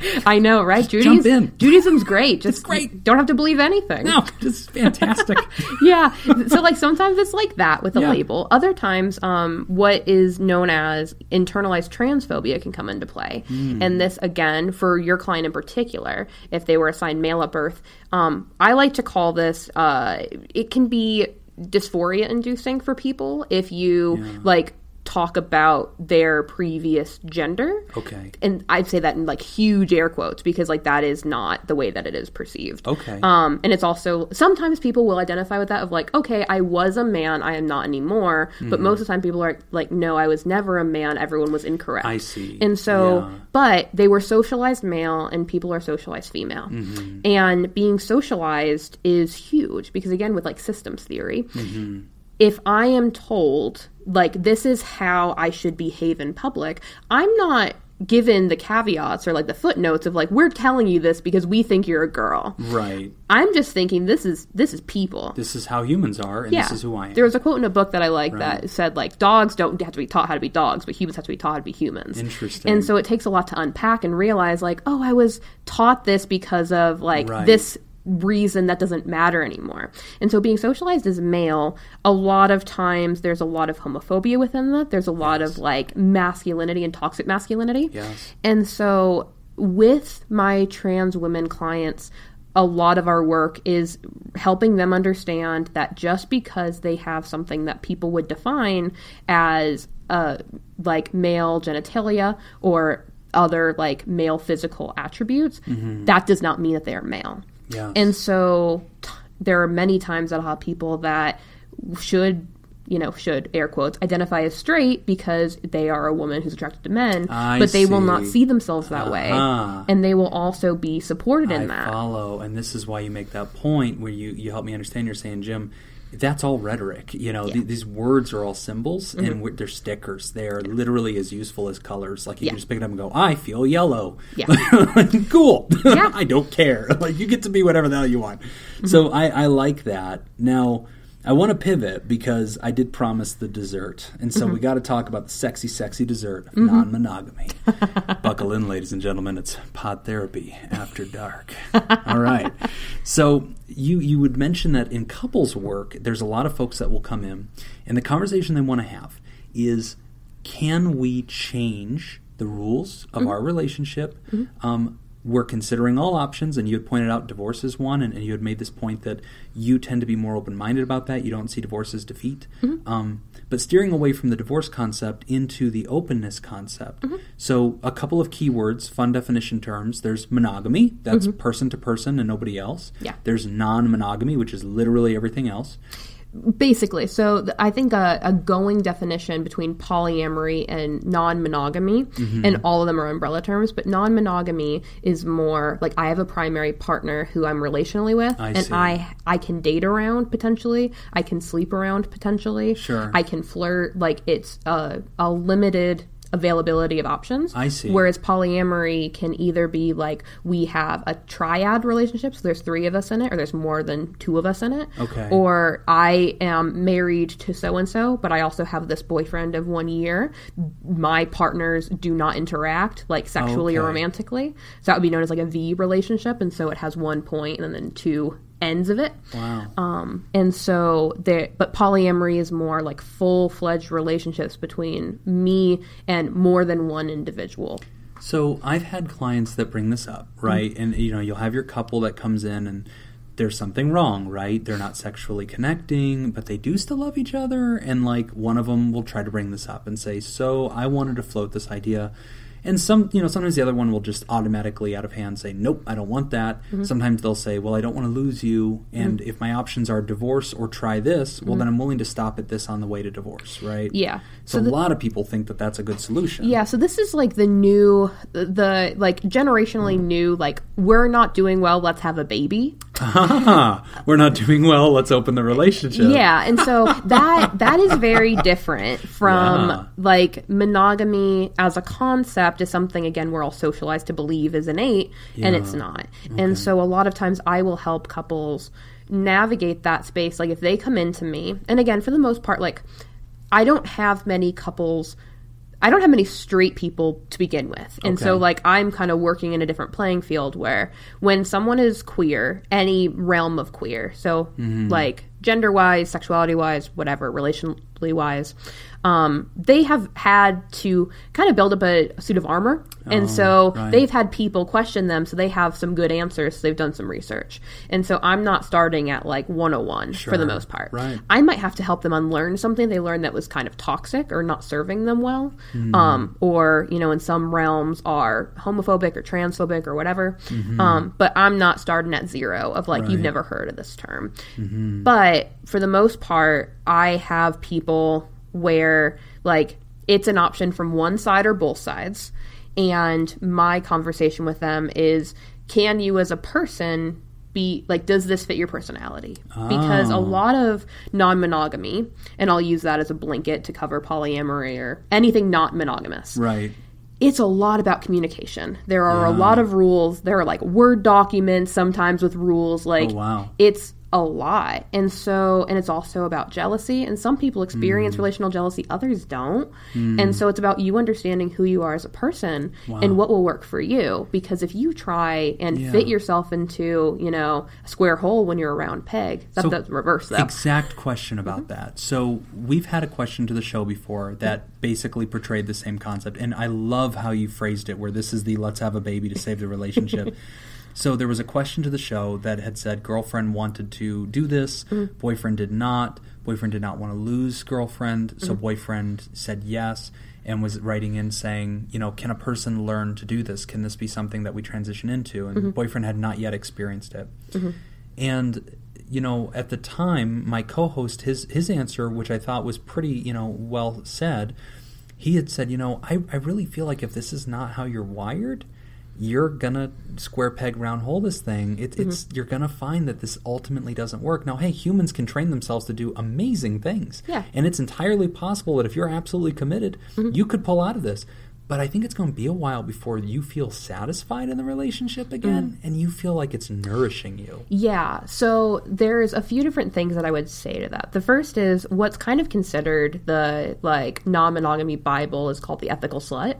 I know, right? Just Judaism, jump in. Judaism's great. Just it's great. Don't have to believe anything. No, it's fantastic. yeah. So like sometimes it's like that with a yeah. label. Other times, um, what is known as internalized transphobia can come into play. Mm. And this again for your client in particular, if they were assigned male at birth, um, I like to call this. Uh, it can be dysphoria inducing for people if you yeah. like talk about their previous gender. Okay. And I'd say that in like huge air quotes because like that is not the way that it is perceived. Okay. Um and it's also sometimes people will identify with that of like okay, I was a man, I am not anymore, mm-hmm. but most of the time people are like no, I was never a man, everyone was incorrect. I see. And so yeah. but they were socialized male and people are socialized female. Mm-hmm. And being socialized is huge because again with like systems theory, hmm if I am told, like, this is how I should behave in public, I'm not given the caveats or like the footnotes of like we're telling you this because we think you're a girl. Right. I'm just thinking this is this is people. This is how humans are and yeah. this is who I am. There was a quote in a book that I like right. that said like dogs don't have to be taught how to be dogs, but humans have to be taught how to be humans. Interesting. And so it takes a lot to unpack and realize like, oh, I was taught this because of like right. this reason that doesn't matter anymore. And so being socialized as male, a lot of times there's a lot of homophobia within that. There's a lot yes. of like masculinity and toxic masculinity. Yes. And so with my trans women clients, a lot of our work is helping them understand that just because they have something that people would define as uh, like male genitalia or other like male physical attributes, mm-hmm. that does not mean that they are male. Yeah. And so t- there are many times that I'll have people that should you know, should air quotes identify as straight because they are a woman who's attracted to men, I but they see. will not see themselves that uh-huh. way, and they will also be supported in I that. Follow, and this is why you make that point where you you help me understand. You're saying, Jim, that's all rhetoric. You know, yeah. th- these words are all symbols mm-hmm. and they're stickers. They're literally as useful as colors. Like you yeah. can just pick it up and go, I feel yellow. Yeah. cool. Yeah. I don't care. Like you get to be whatever the hell you want. Mm-hmm. So I, I like that. Now, I want to pivot because I did promise the dessert. And so mm-hmm. we got to talk about the sexy, sexy dessert mm-hmm. non monogamy. Buckle in, ladies and gentlemen. It's pod therapy after dark. All right. So you, you would mention that in couples work, there's a lot of folks that will come in, and the conversation they want to have is can we change the rules of mm-hmm. our relationship mm-hmm. um, we're considering all options, and you had pointed out divorce is one, and, and you had made this point that you tend to be more open minded about that. You don't see divorce as defeat. Mm-hmm. Um, but steering away from the divorce concept into the openness concept. Mm-hmm. So, a couple of keywords, fun definition terms there's monogamy, that's mm-hmm. person to person and nobody else. Yeah. There's non monogamy, which is literally everything else. Basically, so th- I think a, a, going definition between polyamory and non monogamy, mm-hmm. and all of them are umbrella terms, but non monogamy is more like I have a primary partner who I'm relationally with, I and I I can date around potentially, I can sleep around potentially, sure, I can flirt. Like it's a, a limited availability of options. I see. Whereas polyamory can either be like we have a triad relationship, so there's three of us in it, or there's more than two of us in it. Okay. Or I am married to so and so, but I also have this boyfriend of one year. My partners do not interact like sexually okay. or romantically. So that would be known as like a V relationship, and so it has one point and then two ends of it. Wow. Um, and so there, but polyamory is more like full fledged relationships between me and more than one individual. So I've had clients that bring this up, mm-hmm. right? Mm-hmm. And you know, you'll have your couple that comes in and there's something wrong, right? They're not sexually connecting, but they do still love each other. And like one of them will try to bring this up and say, So I wanted to float this idea and some you know sometimes the other one will just automatically out of hand say nope i don't want that mm-hmm. sometimes they'll say well i don't want to lose you and mm-hmm. if my options are divorce or try this well mm-hmm. then i'm willing to stop at this on the way to divorce right yeah so, so the, a lot of people think that that's a good solution yeah so this is like the new the, the like generationally mm-hmm. new like we're not doing well let's have a baby ah, we're not doing well. Let's open the relationship. Yeah, and so that that is very different from yeah. like monogamy as a concept is something again we're all socialized to believe is innate, yeah. and it's not. Okay. And so a lot of times I will help couples navigate that space. Like if they come into me, and again for the most part, like I don't have many couples I don't have many straight people to begin with. And okay. so, like, I'm kind of working in a different playing field where when someone is queer, any realm of queer, so mm-hmm. like gender wise, sexuality wise, whatever, relationally wise, um, they have had to kind of build up a suit of armor. Oh, and so right. they've had people question them, so they have some good answers. So they've done some research. And so I'm not starting at like 101 sure. for the most part. Right. I might have to help them unlearn something they learned that was kind of toxic or not serving them well. Mm. Um, or, you know, in some realms are homophobic or transphobic or whatever. Mm-hmm. Um, but I'm not starting at zero of like, right. you've never heard of this term. Mm-hmm. But for the most part, I have people where like it's an option from one side or both sides. And my conversation with them is can you as a person be like does this fit your personality oh. because a oh. lot of non-monogamy and i'll use that as a blanket to cover polyamory or anything not monogamous right it's a lot about communication there are yeah. a lot of rules there are like word documents sometimes with rules like oh, wow. it's a lot. And so, and it's also about jealousy. And some people experience mm. relational jealousy, others don't. Mm. And so it's about you understanding who you are as a person wow. and what will work for you. Because if you try and yeah. fit yourself into, you know, a square hole when you're a round peg, that's so, the reverse, though. Exact question about mm-hmm. that. So we've had a question to the show before that basically portrayed the same concept. And I love how you phrased it, where this is the let's have a baby to save the relationship. So there was a question to the show that had said girlfriend wanted to do this, mm-hmm. boyfriend did not. Boyfriend did not want to lose girlfriend, so mm-hmm. boyfriend said yes and was writing in saying, you know, can a person learn to do this? Can this be something that we transition into? And mm-hmm. boyfriend had not yet experienced it. Mm-hmm. And you know, at the time, my co-host his his answer, which I thought was pretty, you know, well said, he had said, you know, I, I really feel like if this is not how you're wired, you're gonna square peg round hole this thing. It, mm-hmm. It's you're gonna find that this ultimately doesn't work. Now, hey, humans can train themselves to do amazing things, yeah, and it's entirely possible that if you're absolutely committed, mm-hmm. you could pull out of this. But I think it's going to be a while before you feel satisfied in the relationship again mm. and you feel like it's nourishing you. Yeah. So there's a few different things that I would say to that. The first is what's kind of considered the like non-monogamy bible is called the ethical slut.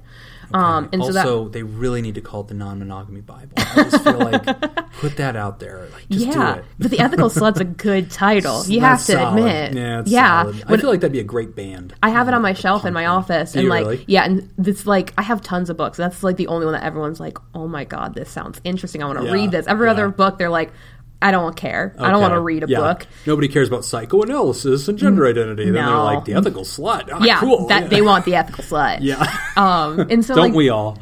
Okay. Um, and also, so that, they really need to call it the non-monogamy Bible. I just feel like put that out there. Like, yeah, but the Ethical Slut's a good title. You have to solid. admit. Yeah, yeah. Solid. I feel like that'd be a great band. I have it on my shelf in my office, Do and like, really? yeah, and it's like I have tons of books. That's like the only one that everyone's like, oh my god, this sounds interesting. I want to yeah, read this. Every yeah. other book, they're like, I don't care. Okay. I don't want to read a yeah. book. Nobody cares about psychoanalysis and gender mm. identity. No. Then they're like the ethical slut. Ah, yeah, cool. that, yeah. they want the ethical slut. Yeah. Um, and so don't like, we all?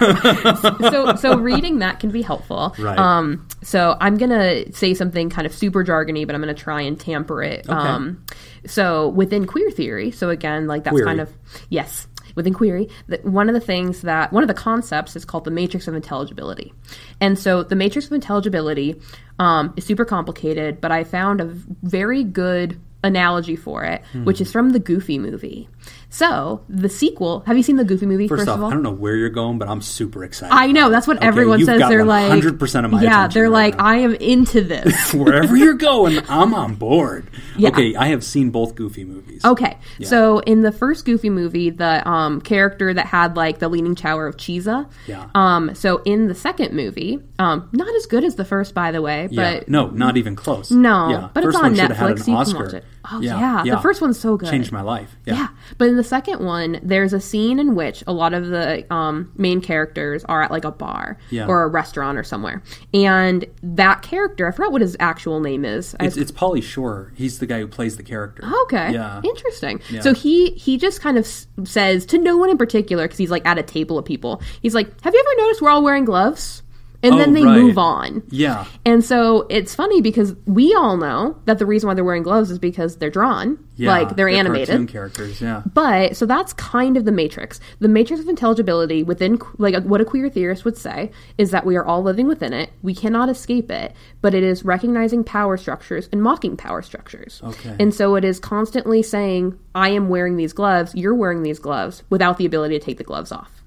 so so reading that can be helpful. Right. Um, so I'm gonna say something kind of super jargony, but I'm gonna try and tamper it. Okay. Um, so within queer theory, so again, like that's kind of yes with inquiry that one of the things that one of the concepts is called the matrix of intelligibility and so the matrix of intelligibility um, is super complicated but i found a very good analogy for it mm. which is from the goofy movie so the sequel. Have you seen the Goofy movie? First, first off, of all, I don't know where you're going, but I'm super excited. I know that's what okay, everyone says. they're like 100 percent of my yeah. They're right like now. I am into this. Wherever you're going, I'm on board. Yeah. Okay, I have seen both Goofy movies. Okay, yeah. so in the first Goofy movie, the um, character that had like the leaning tower of Cheeza. Yeah. Um. So in the second movie, um, not as good as the first, by the way. But yeah. no, not even close. No. Yeah. But first it's on Netflix. you can watch it. Oh yeah. yeah. The first one's so good. Changed my life. Yeah. But the second one, there's a scene in which a lot of the um, main characters are at like a bar yeah. or a restaurant or somewhere, and that character, I forgot what his actual name is. It's, it's Polly Shore. He's the guy who plays the character. Oh, okay, yeah, interesting. Yeah. So he he just kind of says to no one in particular because he's like at a table of people. He's like, "Have you ever noticed we're all wearing gloves?" and oh, then they right. move on. Yeah. And so it's funny because we all know that the reason why they're wearing gloves is because they're drawn, yeah, like they're, they're animated characters. Yeah. But so that's kind of the matrix. The matrix of intelligibility within, like what a queer theorist would say, is that we are all living within it. We cannot escape it, but it is recognizing power structures and mocking power structures. Okay. And so it is constantly saying, "I am wearing these gloves. You're wearing these gloves," without the ability to take the gloves off.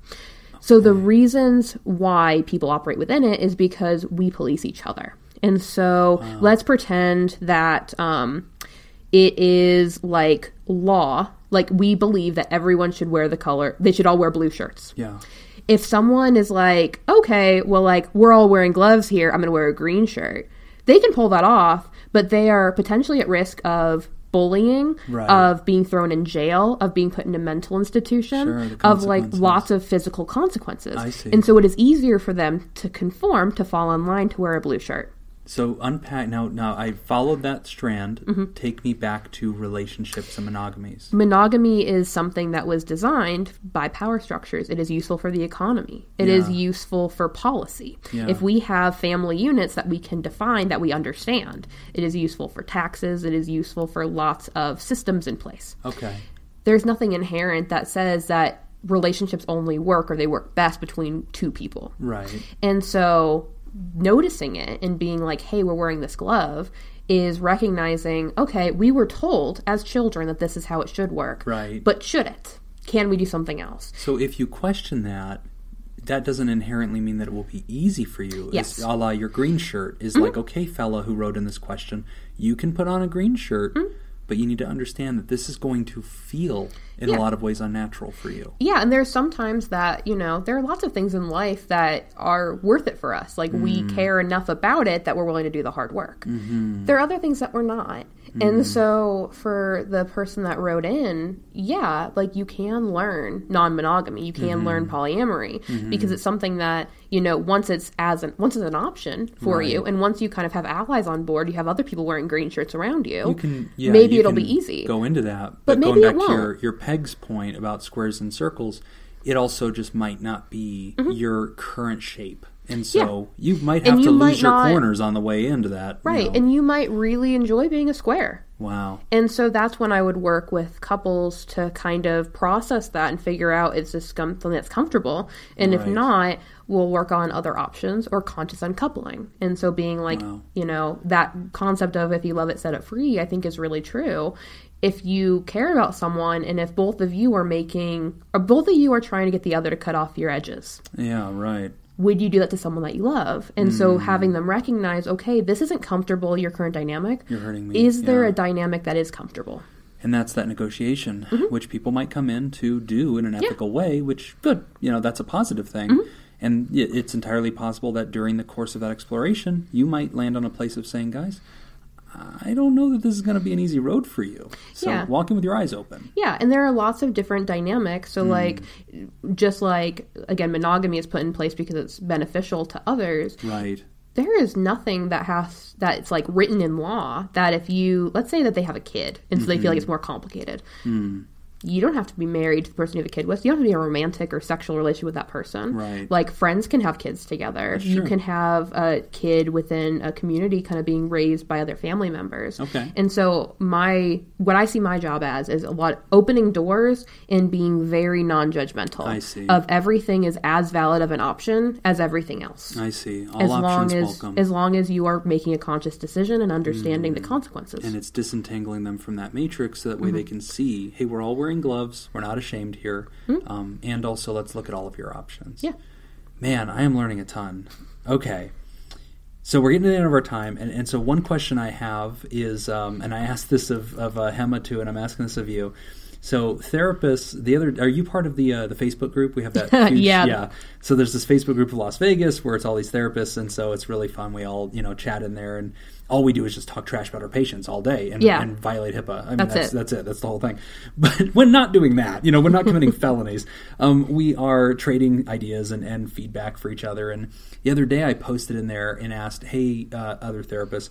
So the reasons why people operate within it is because we police each other. And so wow. let's pretend that um, it is like law, like we believe that everyone should wear the color, they should all wear blue shirts. Yeah. If someone is like, okay, well, like we're all wearing gloves here, I'm going to wear a green shirt, they can pull that off, but they are potentially at risk of bullying, right. of being thrown in jail, of being put in a mental institution, sure, of like lots of physical consequences. And so it is easier for them to conform, to fall in line to wear a blue shirt. So unpack now. Now I followed that strand. Mm-hmm. Take me back to relationships and monogamies. Monogamy is something that was designed by power structures. It is useful for the economy. It yeah. is useful for policy. Yeah. If we have family units that we can define that we understand, it is useful for taxes. It is useful for lots of systems in place. Okay. There's nothing inherent that says that relationships only work or they work best between two people. Right. And so noticing it and being like, hey, we're wearing this glove is recognizing, okay, we were told as children that this is how it should work. Right. But should it? Can we do something else? So if you question that, that doesn't inherently mean that it will be easy for you. Yes. It's a la your green shirt is mm-hmm. like, okay, fella who wrote in this question, you can put on a green shirt. Mm-hmm but you need to understand that this is going to feel in yeah. a lot of ways unnatural for you. Yeah, and there's sometimes that, you know, there are lots of things in life that are worth it for us. Like mm. we care enough about it that we're willing to do the hard work. Mm-hmm. There are other things that we're not. And mm-hmm. so for the person that wrote in, yeah, like you can learn non-monogamy, you can mm-hmm. learn polyamory mm-hmm. because it's something that, you know, once it's as an once it's an option for right. you and once you kind of have allies on board, you have other people wearing green shirts around you. you can, yeah, maybe you it'll be easy. Go into that. But, but maybe going back it won't. to your your Peg's point about squares and circles, it also just might not be mm-hmm. your current shape and so yeah. you might have to lose your not, corners on the way into that. Right. You know. And you might really enjoy being a square. Wow. And so that's when I would work with couples to kind of process that and figure out is this something that's comfortable? And right. if not, we'll work on other options or conscious uncoupling. And so being like, wow. you know, that concept of if you love it, set it free, I think is really true. If you care about someone and if both of you are making or both of you are trying to get the other to cut off your edges. Yeah, right would you do that to someone that you love? And mm. so hmm. having them recognize, okay, this isn't comfortable, your current dynamic. You're hurting me. Is there yeah. a dynamic that is comfortable? And that's that negotiation, mm-hmm. which people might come in to do in an ethical yeah. way, which, good, you know, that's a positive thing. Mm-hmm. And it's entirely possible that during the course of that exploration, you might land on a place of saying, guys, I don't know that this is going to be an easy road for you. So yeah. walking with your eyes open. Yeah, and there are lots of different dynamics. So mm. like just like again monogamy is put in place because it's beneficial to others. Right. There is nothing that has that it's like written in law that if you let's say that they have a kid and so mm-hmm. they feel like mm-hmm. it's more complicated. Mm you don't have to be married to the person you have a kid with. You don't have to be a romantic or sexual relationship with that person. Right. Like friends can have kids together. Sure. You can have a kid within a community kind of being raised by other family members. Okay. And so my what I see my job as is a lot opening doors and being very non-judgmental. I see. Of everything is as valid of an option as everything else. I see. All as options long as, welcome. As long as you are making a conscious decision and understanding mm. the consequences. And it's disentangling them from that matrix so that way mm-hmm. they can see, hey, we're all wearing wearing gloves. We're not ashamed here. Mm-hmm. Um, and also, let's look at all of your options. Yeah. Man, I am learning a ton. Okay. So we're getting to the end of our time, and, and so one question I have is, um, and I asked this of, of uh, Hema too, and I'm asking this of you. So therapists, the other, are you part of the uh, the Facebook group? We have that. Huge, yeah. Yeah. So there's this Facebook group of Las Vegas where it's all these therapists, and so it's really fun. We all you know chat in there, and all we do is just talk trash about our patients all day and, yeah. and violate HIPAA. I mean, that's, that's, it. That's it. That's the whole thing. But when not doing that, you know, we're not committing felonies, um, we are trading ideas and, and feedback for each other. And the other day I posted in there and asked, hey, uh, other therapists,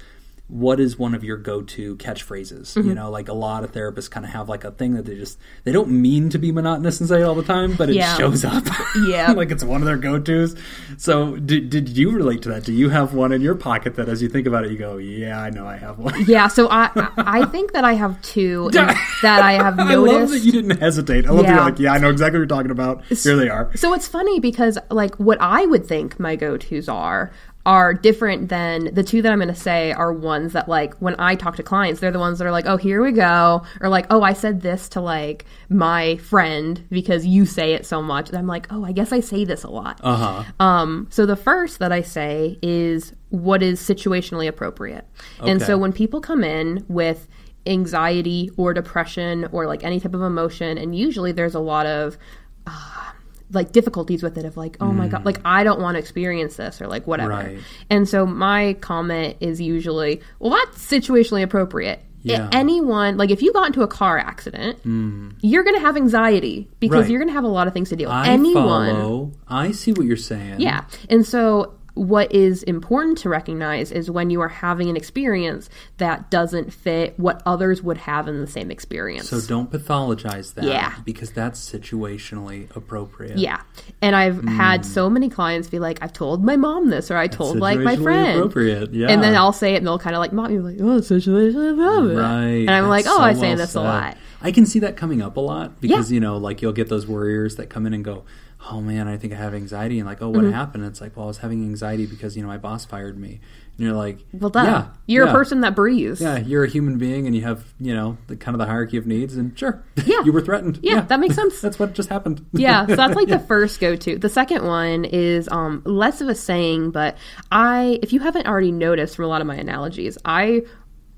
what is one of your go-to catchphrases mm-hmm. you know like a lot of therapists kind of have like a thing that they just they don't mean to be monotonous and say it all the time but it yeah. shows up yeah like it's one of their go-to's so did, did you relate to that do you have one in your pocket that as you think about it you go yeah i know i have one yeah so i i think that i have two that i have noticed i love that you didn't hesitate i love yeah. that you're like yeah i know exactly what you're talking about here they are so it's funny because like what i would think my go-to's are are different than the two that I'm going to say are ones that like when I talk to clients, they're the ones that are like, "Oh, here we go," or like, "Oh, I said this to like my friend because you say it so much." And I'm like, "Oh, I guess I say this a lot." Uh-huh. Um, so the first that I say is what is situationally appropriate. Okay. And so when people come in with anxiety or depression or like any type of emotion and usually there's a lot of uh, like difficulties with it of like oh mm. my god mm. like i don't want to experience this or like whatever right. and so my comment is usually well that's situationally appropriate yeah. anyone like if you got into a car accident mm. you're gonna have anxiety because right. you're gonna have a lot of things to deal with I anyone follow. i see what you're saying yeah and so what is important to recognize is when you are having an experience that doesn't fit what others would have in the same experience. So don't pathologize that. Yeah. Because that's situationally appropriate. Yeah. And I've mm. had so many clients be like, I've told my mom this or I that's told like my friend. Appropriate. Yeah. And then I'll say it and they'll kind of like mock me like, oh, situationally appropriate. Right. And I'm that's like, oh, so I say well this said. a lot. I can see that coming up a lot because, yeah. you know, like you'll get those warriors that come in and go, oh man, I think I have anxiety. And like, oh, what mm-hmm. happened? it's like, well, I was having anxiety because, you know, my boss fired me. And you're like, well, duh. yeah, you're yeah. a person that breathes. Yeah, you're a human being and you have, you know, the kind of the hierarchy of needs. And sure, yeah. you were threatened. Yeah, yeah. that makes sense. that's what just happened. yeah, so that's like yeah. the first go to. The second one is um, less of a saying, but I, if you haven't already noticed from a lot of my analogies, I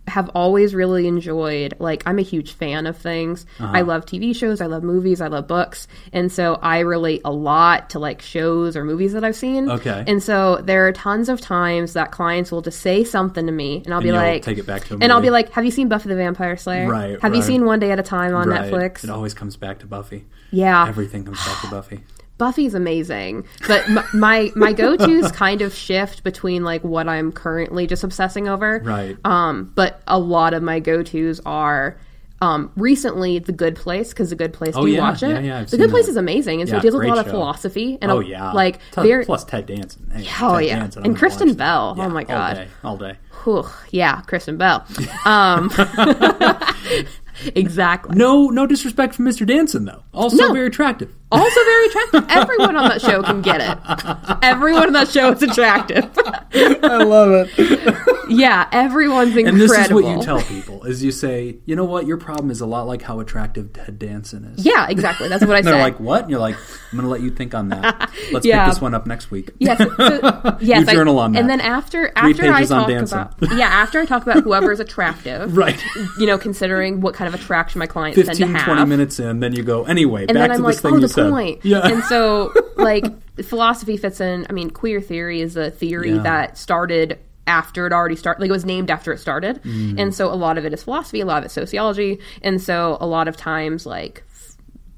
have always really enjoyed. Like, I'm a huge fan of things. Uh-huh. I love TV shows, I love movies, I love books. And so I relate a lot to like shows or movies that I've seen. Okay. And so there are tons of times that clients will just say something to me and I'll and be like, take it back to And I'll be like, have you seen Buffy the Vampire Slayer? Right. Have right. you seen One Day at a Time on right. Netflix? It always comes back to Buffy. Yeah. Everything comes back to Buffy. Buffy's amazing, but my my, my go tos kind of shift between like what I'm currently just obsessing over, right? Um, but a lot of my go tos are um, recently The Good Place because The Good Place. Oh, do you yeah, watch it? Yeah, yeah, the Good Place is amazing, and so it deals with a lot of philosophy and oh yeah, like Ted, plus Ted Danson. Hey, oh Ted yeah, Danson, and Kristen Bell. oh my god, all day. All day. Whew, yeah, Kristen Bell. Um, exactly. No, no disrespect for Mr. Danson though. Also no. very attractive. Also very attractive. Everyone on that show can get it. Everyone on that show is attractive. I love it. yeah, everyone's incredible. And this is what you tell people: is you say, you know what, your problem is a lot like how attractive Ted Danson is. Yeah, exactly. That's what I said. They're like, what? And you're like, I'm going to let you think on that. Let's yeah. pick this one up next week. Yes, so, yes. I, journal on that. And then after after I talk about yeah after I talk about whoever is attractive, right? You know, considering what kind of attraction my clients 15, tend to have. Twenty minutes in, then you go anyway. And back then I'm to like, this thing oh, you said point. Yeah. And so, like, philosophy fits in. I mean, queer theory is a theory yeah. that started after it already started like it was named after it started mm. and so a lot of it is philosophy a lot of it's sociology and so a lot of times like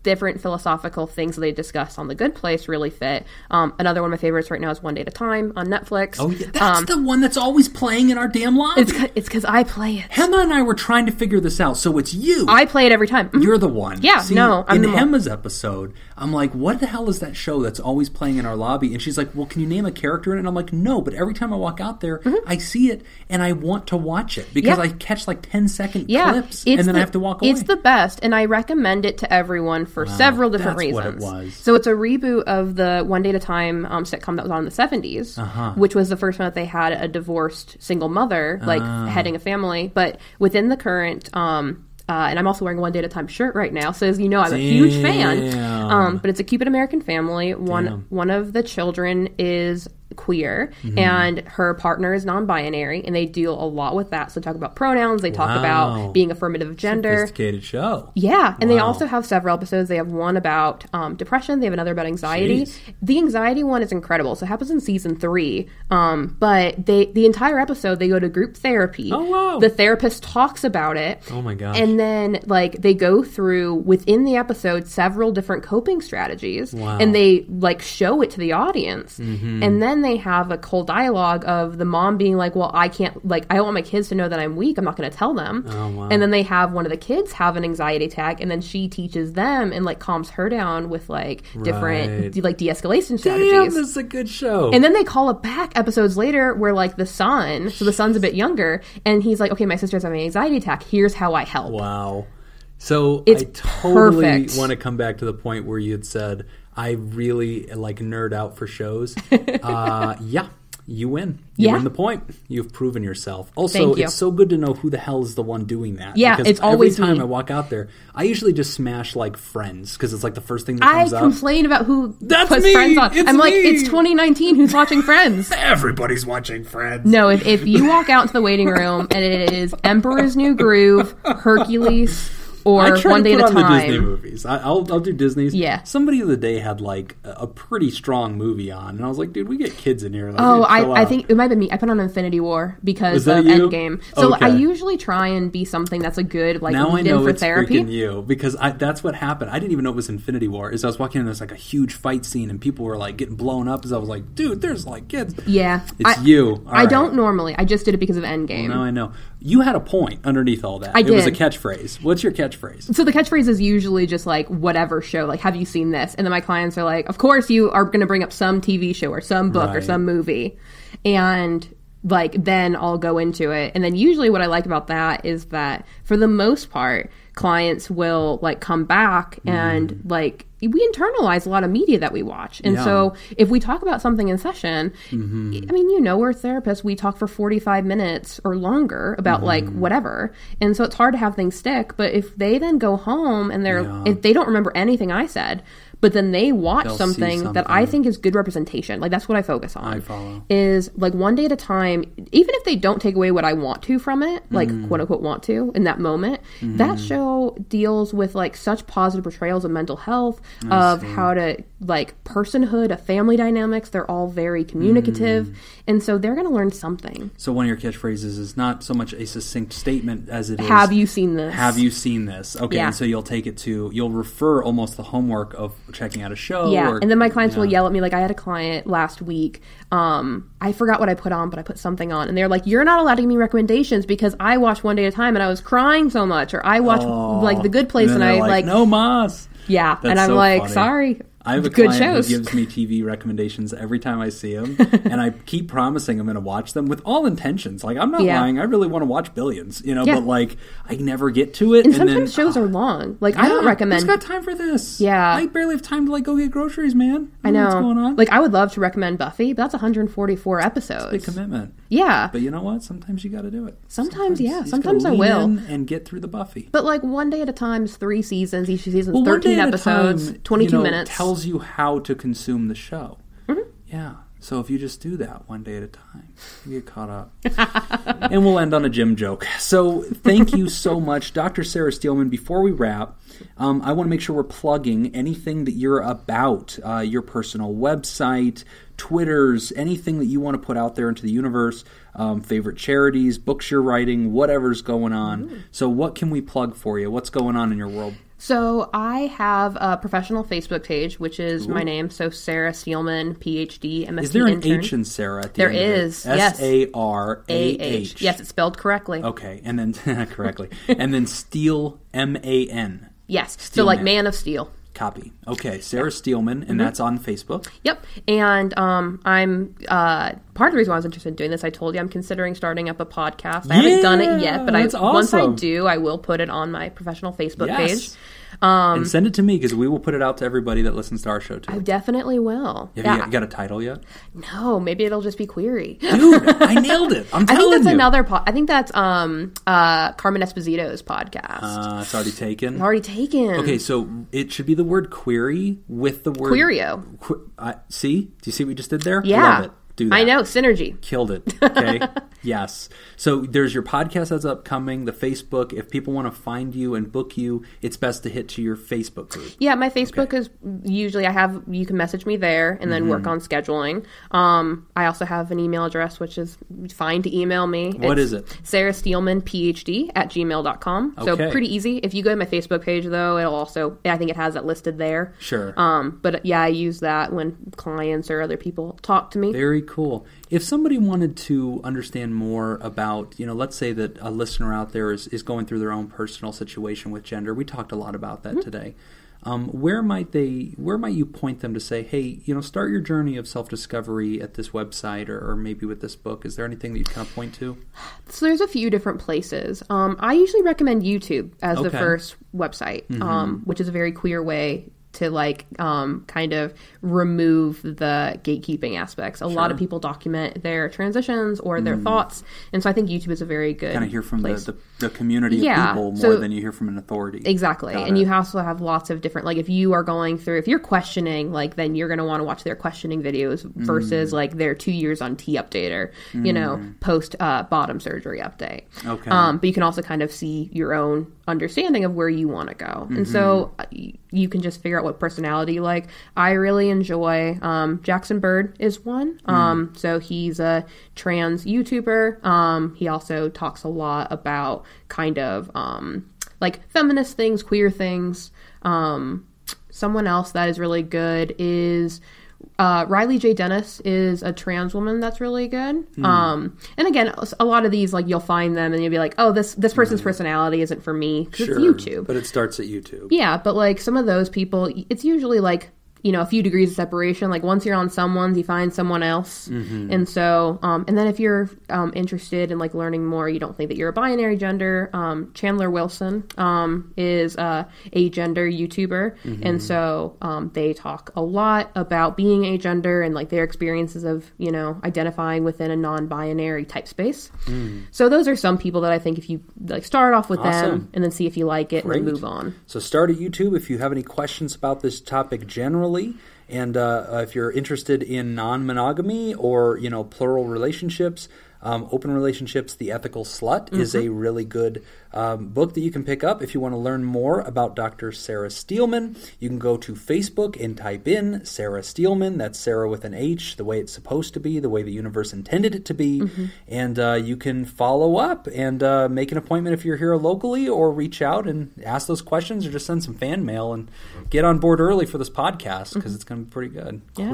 different philosophical things that they discuss on the good place really fit um, another one of my favorites right now is one day at a time on netflix oh yeah that's um, the one that's always playing in our damn lives it's because i play it hema and i were trying to figure this out so it's you i play it every time mm-hmm. you're the one yeah See, no I'm in hema's episode I'm like, what the hell is that show that's always playing in our lobby? And she's like, well, can you name a character in it? And I'm like, no, but every time I walk out there, mm-hmm. I see it and I want to watch it because yeah. I catch like 10 second yeah. clips and then the, I have to walk away. It's the best, and I recommend it to everyone for wow, several different reasons. It so it's a reboot of the One Day at a Time um, sitcom that was on in the 70s, uh-huh. which was the first one that they had a divorced single mother, like uh. heading a family. But within the current. Um, uh, and I'm also wearing One Day at a Time shirt right now. So as you know, I'm Damn. a huge fan. Um, but it's a Cupid American Family. One Damn. one of the children is queer mm-hmm. and her partner is non-binary and they deal a lot with that so they talk about pronouns they talk wow. about being affirmative of gender sophisticated show yeah and wow. they also have several episodes they have one about um, depression they have another about anxiety Jeez. the anxiety one is incredible so it happens in season three um, but they the entire episode they go to group therapy oh wow the therapist talks about it oh my god and then like they go through within the episode several different coping strategies wow. and they like show it to the audience mm-hmm. and then then they have a cold dialogue of the mom being like, "Well, I can't like I don't want my kids to know that I'm weak. I'm not going to tell them." Oh, wow. And then they have one of the kids have an anxiety attack, and then she teaches them and like calms her down with like different like de-escalation strategies. Damn, this is a good show. And then they call it back episodes later where like the son, so the son's a bit younger, and he's like, "Okay, my sister's having an anxiety attack. Here's how I help." Wow. So it's I totally perfect. want to come back to the point where you had said I really like nerd out for shows. uh, yeah, you win. You yeah. win the point. You've proven yourself. Also, you. it's so good to know who the hell is the one doing that. Yeah, because it's always every time me. I walk out there, I usually just smash like friends because it's like the first thing that comes I up. complain about who That's puts me. friends on. It's I'm me. like, it's 2019. Who's watching Friends? Everybody's watching Friends. No, if, if you walk out to the waiting room and it is Emperor's New Groove, Hercules or one day at a time. Disney movies. I, will I'll do Disney's. Yeah. Somebody the day had like a, pretty strong movie on, and I was like, dude, we get kids in here. Like, oh, I, I think it might have been me. I put on Infinity War because of you? Endgame. So okay. I usually try and be something that's a good like now I know for it's therapy. Freaking you because I, that's what happened. I didn't even know it was Infinity War. Is I was walking in, there's like a huge fight scene, and people were like getting blown up. As I was like, dude, there's like kids. Yeah. It's I, you. All I right. don't normally. I just did it because of Endgame. Well, now I know you had a point underneath all that. I did. It was a catchphrase. What's your catchphrase? So the catchphrase is usually just like whatever show, like have you seen this? And then my clients are like, of course you are going to bring up some TV show or some book right. or some movie. And like then I'll go into it. And then usually what I like about that is that for the most part clients will like come back and mm. like we internalize a lot of media that we watch. And yeah. so if we talk about something in session, mm-hmm. I mean, you know, we're therapists, we talk for 45 minutes or longer about mm-hmm. like whatever. And so it's hard to have things stick. But if they then go home and they're, yeah. if they don't remember anything I said, but then they watch something, something, that I think is good representation. Like that's what I focus on. I is like one day at a time, even if they don't take away what I want to from it, like mm. quote unquote want to in that moment, mm. that mm-hmm. show deals with like such positive portrayals of mental health, I of see. how to like personhood, a family dynamics. They're all very communicative, mm. and so they're going to learn something. So one of your catchphrases is not so much a succinct statement as it is. Have you seen this? Have you seen this? Okay, yeah. and so you'll take it to you'll refer almost the homework of checking out a show. Yeah, or, and then my clients yeah. will yell at me like I had a client last week. Um, I forgot what I put on, but I put something on, and they're like, "You're not allowed to give me recommendations because I watch one day at a time, and I was crying so much, or I watch oh, like The Good Place, and, and I like, like no mas." Yeah, That's and I'm so like, funny. sorry, I have a Good client shows. who gives me TV recommendations every time I see him, and I keep promising I'm going to watch them with all intentions. Like I'm not yeah. lying; I really want to watch Billions, you know. Yeah. But like, I never get to it. And, and sometimes then, shows are long. Like I don't recommend. Who's got time for this? Yeah, I barely have time to like go get groceries, man. I, I know what's going on. Like I would love to recommend Buffy, but that's 144 episodes. It's a commitment. Yeah, but you know what? Sometimes you got to do it. Sometimes, sometimes yeah. Sometimes I will and get through the Buffy. But like one day at a time, three seasons. Each season, well, 13 episodes, time, 22 you know, minutes tells you how to consume the show. Mm-hmm. Yeah. So if you just do that one day at a time, you get caught up. and we'll end on a gym joke. So thank you so much, Dr. Sarah Steelman. Before we wrap, um, I want to make sure we're plugging anything that you're about, uh, your personal website, Twitters, anything that you want to put out there into the universe, um, favorite charities, books you're writing, whatever's going on. Ooh. Mm-hmm. So what can we plug for you? What's going on in your world? So I have a professional Facebook page, which is Ooh. my name. So Sarah Steelman, PhD, MSc. Is there an intern. H in Sarah? At the there is. S A R A H. Yes, it's spelled correctly. Okay, and then correctly, and then Steel M A N. Yes, Steel so like Man of Steel. Copy. Okay, Sarah Steelman, and mm-hmm. that's on Facebook. Yep, and um, I'm uh, part of the reason why I was interested in doing this. I told you I'm considering starting up a podcast. I yeah, haven't done it yet, but I, awesome. once I do, I will put it on my professional Facebook yes. page. Um, and send it to me because we will put it out to everybody that listens to our show too. I definitely will. Have yeah. you got a title yet? No, maybe it'll just be query. Dude, I nailed it. I'm telling you. I think that's you. another. Po- I think that's um uh Carmen Esposito's podcast. Uh, it's already taken. It's already taken. Okay, so it should be the word query with the word Querio. Qu- uh, see, do you see what we just did there? Yeah do that. I know synergy. Killed it. Okay. yes. So there's your podcast that's upcoming, the Facebook. If people want to find you and book you, it's best to hit to your Facebook group. Yeah, my Facebook okay. is usually I have you can message me there and then mm-hmm. work on scheduling. Um, I also have an email address which is fine to email me. What it's is it? Sarah Steelman PhD at gmail.com. Okay. So pretty easy. If you go to my Facebook page though, it'll also I think it has that listed there. Sure. Um, but yeah, I use that when clients or other people talk to me. Very cool. If somebody wanted to understand more about, you know, let's say that a listener out there is, is going through their own personal situation with gender, we talked a lot about that mm-hmm. today. Um, where might they? Where might you point them to say, "Hey, you know, start your journey of self-discovery at this website, or, or maybe with this book"? Is there anything that you kind of point to? So there's a few different places. Um, I usually recommend YouTube as okay. the first website, mm-hmm. um, which is a very queer way to like um, kind of remove the gatekeeping aspects. A sure. lot of people document their transitions or their mm. thoughts, and so I think YouTube is a very good kind of hear from the, the, the, community yeah. of people more so, than you hear from an authority. Exactly, Got and it. you also have lots of different like if you are going through if you're questioning like then you're going to want to watch their questioning videos versus mm. like their two years on T updater, mm. you know, mm. post uh, bottom surgery update. Okay, um, but you can also kind of see your own understanding of where you want to go, mm-hmm. and so mm-hmm. Uh, you can just figure out what personality you like. I really enjoy um, Jackson Bird is one. Mm. Um, so he's a trans YouTuber. Um, he also talks a lot about kind of um, like feminist things, queer things. Um, someone else that is really good is uh, Riley J. Dennis is a trans woman that's really good. Mm. Um, and again, a lot of these like you'll find them and you'll be like, oh, this this person's personality isn't for me because sure, it's YouTube. But it starts at YouTube. Yeah, but like some of those people, it's usually like you know a few degrees of separation like once you're on someone's you find someone else mm-hmm. and so um, and then if you're um, interested in like learning more you don't think that you're a binary gender um, chandler wilson um, is uh, a gender youtuber mm-hmm. and so um, they talk a lot about being a gender and like their experiences of you know identifying within a non-binary type space mm. so those are some people that i think if you like start off with awesome. them and then see if you like it Great. and move on so start a youtube if you have any questions about this topic generally and uh, if you're interested in non monogamy or, you know, plural relationships, um, Open Relationships The Ethical Slut mm-hmm. is a really good um, book that you can pick up. If you want to learn more about Dr. Sarah Steelman, you can go to Facebook and type in Sarah Steelman. That's Sarah with an H, the way it's supposed to be, the way the universe intended it to be. Mm-hmm. And uh, you can follow up and uh, make an appointment if you're here locally or reach out and ask those questions or just send some fan mail and mm-hmm. get on board early for this podcast because mm-hmm. it's going to be pretty good. Yeah.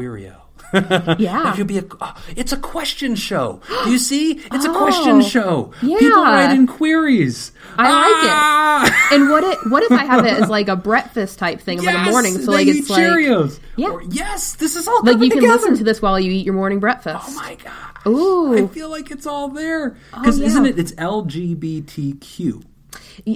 Yeah. it could be a, uh, it's a question show. Do you see? It's oh, a question show. Yeah. People write in queries. I ah! like it. Ah! And what it, what if I have it as like a breakfast type thing yes, like a morning? So like it's Cheerios. like Yeah. Or, yes, this is all like you can together. listen to this while you eat your morning breakfast. Oh my god. Ooh. I feel like it's all there. Because oh, yeah. isn't it it's LGBTQ.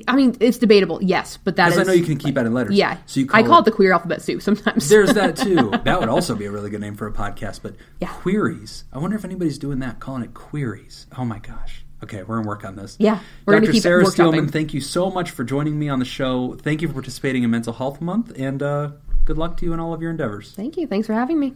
I mean, it's debatable, yes, but that is. I know you can keep out in letters. Yeah. So you call I call it, it, the queer alphabet soup sometimes. there's that too. That would also be a really good name for a podcast, but yeah. queries. I wonder if anybody's doing that, calling it queries. Oh my gosh. Okay, we're gonna work on this. Yeah, we're doctor keep Sarah Steelman, thank you so much for joining me on the show. Thank you for participating in Mental Health Month, and uh, good luck to you in all of your endeavors. Thank you. Thanks for having me.